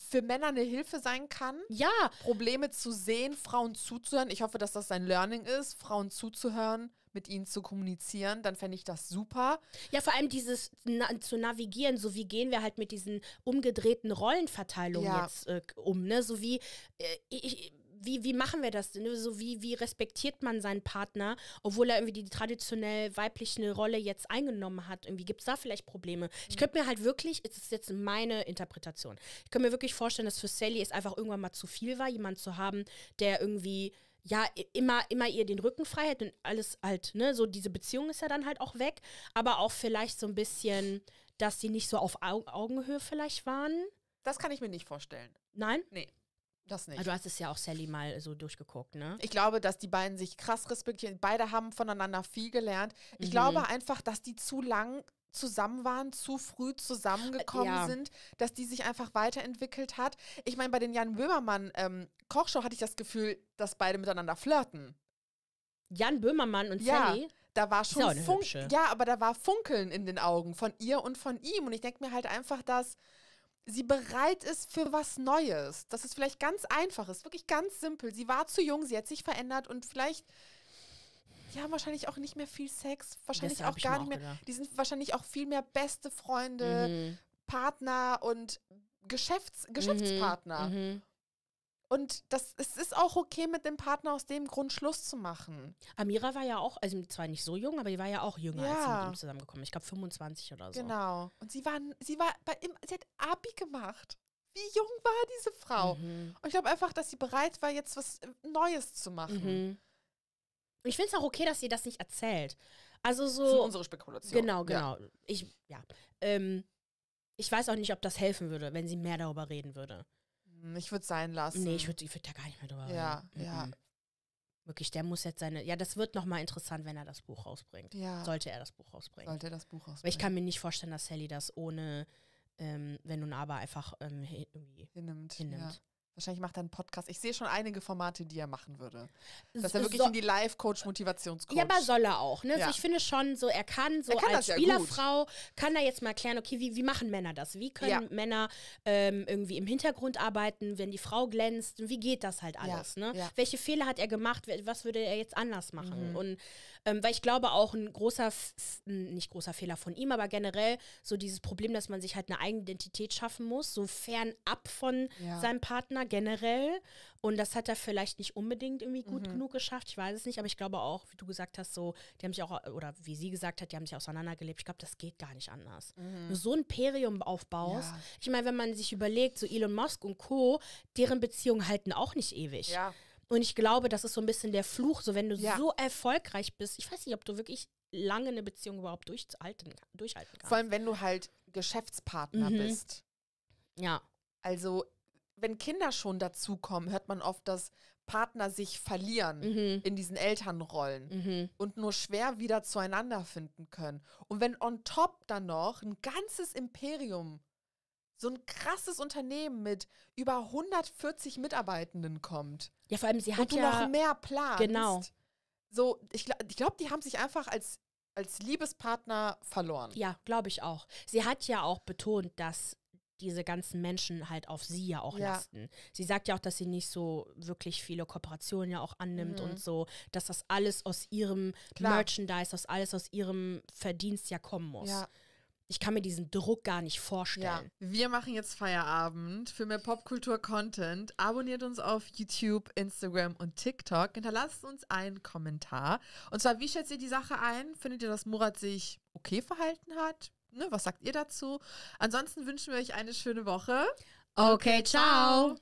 für Männer eine Hilfe sein kann. Ja. Probleme zu sehen, Frauen zuzuhören. Ich hoffe, dass das sein Learning ist, Frauen zuzuhören, mit ihnen zu kommunizieren. Dann fände ich das super. Ja, vor allem dieses na zu navigieren, so wie gehen wir halt mit diesen umgedrehten Rollenverteilungen ja. jetzt äh, um, ne? So wie äh, ich, wie, wie machen wir das? Ne? So wie, wie respektiert man seinen Partner, obwohl er irgendwie die traditionell weibliche Rolle jetzt eingenommen hat? Irgendwie gibt es da vielleicht Probleme? Ich könnte mir halt wirklich, es ist jetzt meine Interpretation, ich könnte mir wirklich vorstellen, dass für Sally es einfach irgendwann mal zu viel war, jemanden zu haben, der irgendwie ja, immer, immer ihr den Rücken frei hält und alles halt, ne, so diese Beziehung ist ja dann halt auch weg, aber auch vielleicht so ein bisschen, dass sie nicht so auf Augenhöhe vielleicht waren. Das kann ich mir nicht vorstellen. Nein? Nee. Das ah, nicht. Du hast es ja auch Sally mal so durchgeguckt, ne? Ich glaube, dass die beiden sich krass respektieren. Beide haben voneinander viel gelernt. Ich mhm. glaube einfach, dass die zu lang zusammen waren, zu früh zusammengekommen ja. sind, dass die sich einfach weiterentwickelt hat. Ich meine, bei den Jan Böhmermann ähm, Kochshow hatte ich das Gefühl, dass beide miteinander flirten. Jan Böhmermann und ja, Sally? Da war schon Funkeln. Ja, aber da war Funkeln in den Augen von ihr und von ihm. Und ich denke mir halt einfach, dass sie bereit ist für was Neues. Das ist vielleicht ganz einfach, ist wirklich ganz simpel. Sie war zu jung, sie hat sich verändert und vielleicht die haben wahrscheinlich auch nicht mehr viel Sex, wahrscheinlich auch gar nicht mehr. Gedacht. Die sind wahrscheinlich auch viel mehr beste Freunde, mhm. Partner und Geschäfts Geschäftspartner. Mhm. mhm. Und das, es ist auch okay, mit dem Partner aus dem Grund Schluss zu machen. Amira war ja auch, also zwar nicht so jung, aber die war ja auch jünger, ja. als sie mit ihm zusammengekommen Ich glaube 25 oder so. Genau. Und sie war, sie war bei ihm, sie hat Abi gemacht. Wie jung war diese Frau? Mhm. Und ich glaube einfach, dass sie bereit war, jetzt was äh, Neues zu machen. Mhm. Ich finde es auch okay, dass sie das nicht erzählt. Also so. Das sind unsere Spekulation. Genau, genau. Ja. Ich, ja. Ähm, ich weiß auch nicht, ob das helfen würde, wenn sie mehr darüber reden würde. Mm, ich würde es sein lassen. Nee, ich würde ich würd da gar nicht mehr drüber reden. Ja, ja. Wirklich, der muss jetzt seine. Ja, das wird nochmal interessant, wenn er das Buch rausbringt. Ja. Sollte er das Buch rausbringen. Sollte er das Buch rausbringen. Weil ich kann mir nicht vorstellen, dass Sally das ohne ähm, Wenn und Aber einfach ähm, irgendwie hinnimmt. hinnimmt. Wahrscheinlich macht er einen Podcast. Ich sehe schon einige Formate, die er machen würde. Dass er wirklich so, in die Live-Coach, Motivationscoach. Ja, aber soll er auch. Ne? Ja. So, ich finde schon, so er kann so er kann als Spielerfrau, ja kann er jetzt mal klären, okay, wie, wie machen Männer das? Wie können ja. Männer ähm, irgendwie im Hintergrund arbeiten, wenn die Frau glänzt? Wie geht das halt alles? Ne? Welche Fehler hat er gemacht? Was würde er jetzt anders machen? Mhm. Und ähm, weil ich glaube auch ein großer, nicht großer Fehler von ihm, aber generell so dieses Problem, dass man sich halt eine eigene Identität schaffen muss, so fernab von ja. seinem Partner generell. Und das hat er vielleicht nicht unbedingt irgendwie gut mhm. genug geschafft, ich weiß es nicht, aber ich glaube auch, wie du gesagt hast, so, die haben sich auch, oder wie sie gesagt hat, die haben sich auseinandergelebt. Ich glaube, das geht gar nicht anders. Mhm. Nur so ein Imperium aufbaust. Ja. Ich meine, wenn man sich überlegt, so Elon Musk und Co., deren Beziehungen halten auch nicht ewig. Ja. Und ich glaube, das ist so ein bisschen der Fluch, so wenn du ja. so erfolgreich bist. Ich weiß nicht, ob du wirklich lange eine Beziehung überhaupt durchhalten, durchhalten kannst. Vor allem, wenn du halt Geschäftspartner mhm. bist. Ja. Also, wenn Kinder schon dazukommen, hört man oft, dass Partner sich verlieren mhm. in diesen Elternrollen mhm. und nur schwer wieder zueinander finden können. Und wenn on top dann noch ein ganzes Imperium so ein krasses Unternehmen mit über 140 Mitarbeitenden kommt. Ja, vor allem sie hat und du ja noch mehr planst. Genau. So, ich, glaube, glaub, die haben sich einfach als als Liebespartner verloren. Ja, glaube ich auch. Sie hat ja auch betont, dass diese ganzen Menschen halt auf sie ja auch ja. lasten. Sie sagt ja auch, dass sie nicht so wirklich viele Kooperationen ja auch annimmt mhm. und so, dass das alles aus ihrem Klar. Merchandise, dass alles aus ihrem Verdienst ja kommen muss. Ja ich kann mir diesen Druck gar nicht vorstellen. Ja. Wir machen jetzt Feierabend. Für mehr Popkultur-Content abonniert uns auf YouTube, Instagram und TikTok. Hinterlasst uns einen Kommentar. Und zwar, wie schätzt ihr die Sache ein? Findet ihr, dass Murat sich okay verhalten hat? Ne, was sagt ihr dazu? Ansonsten wünschen wir euch eine schöne Woche. Okay, ciao.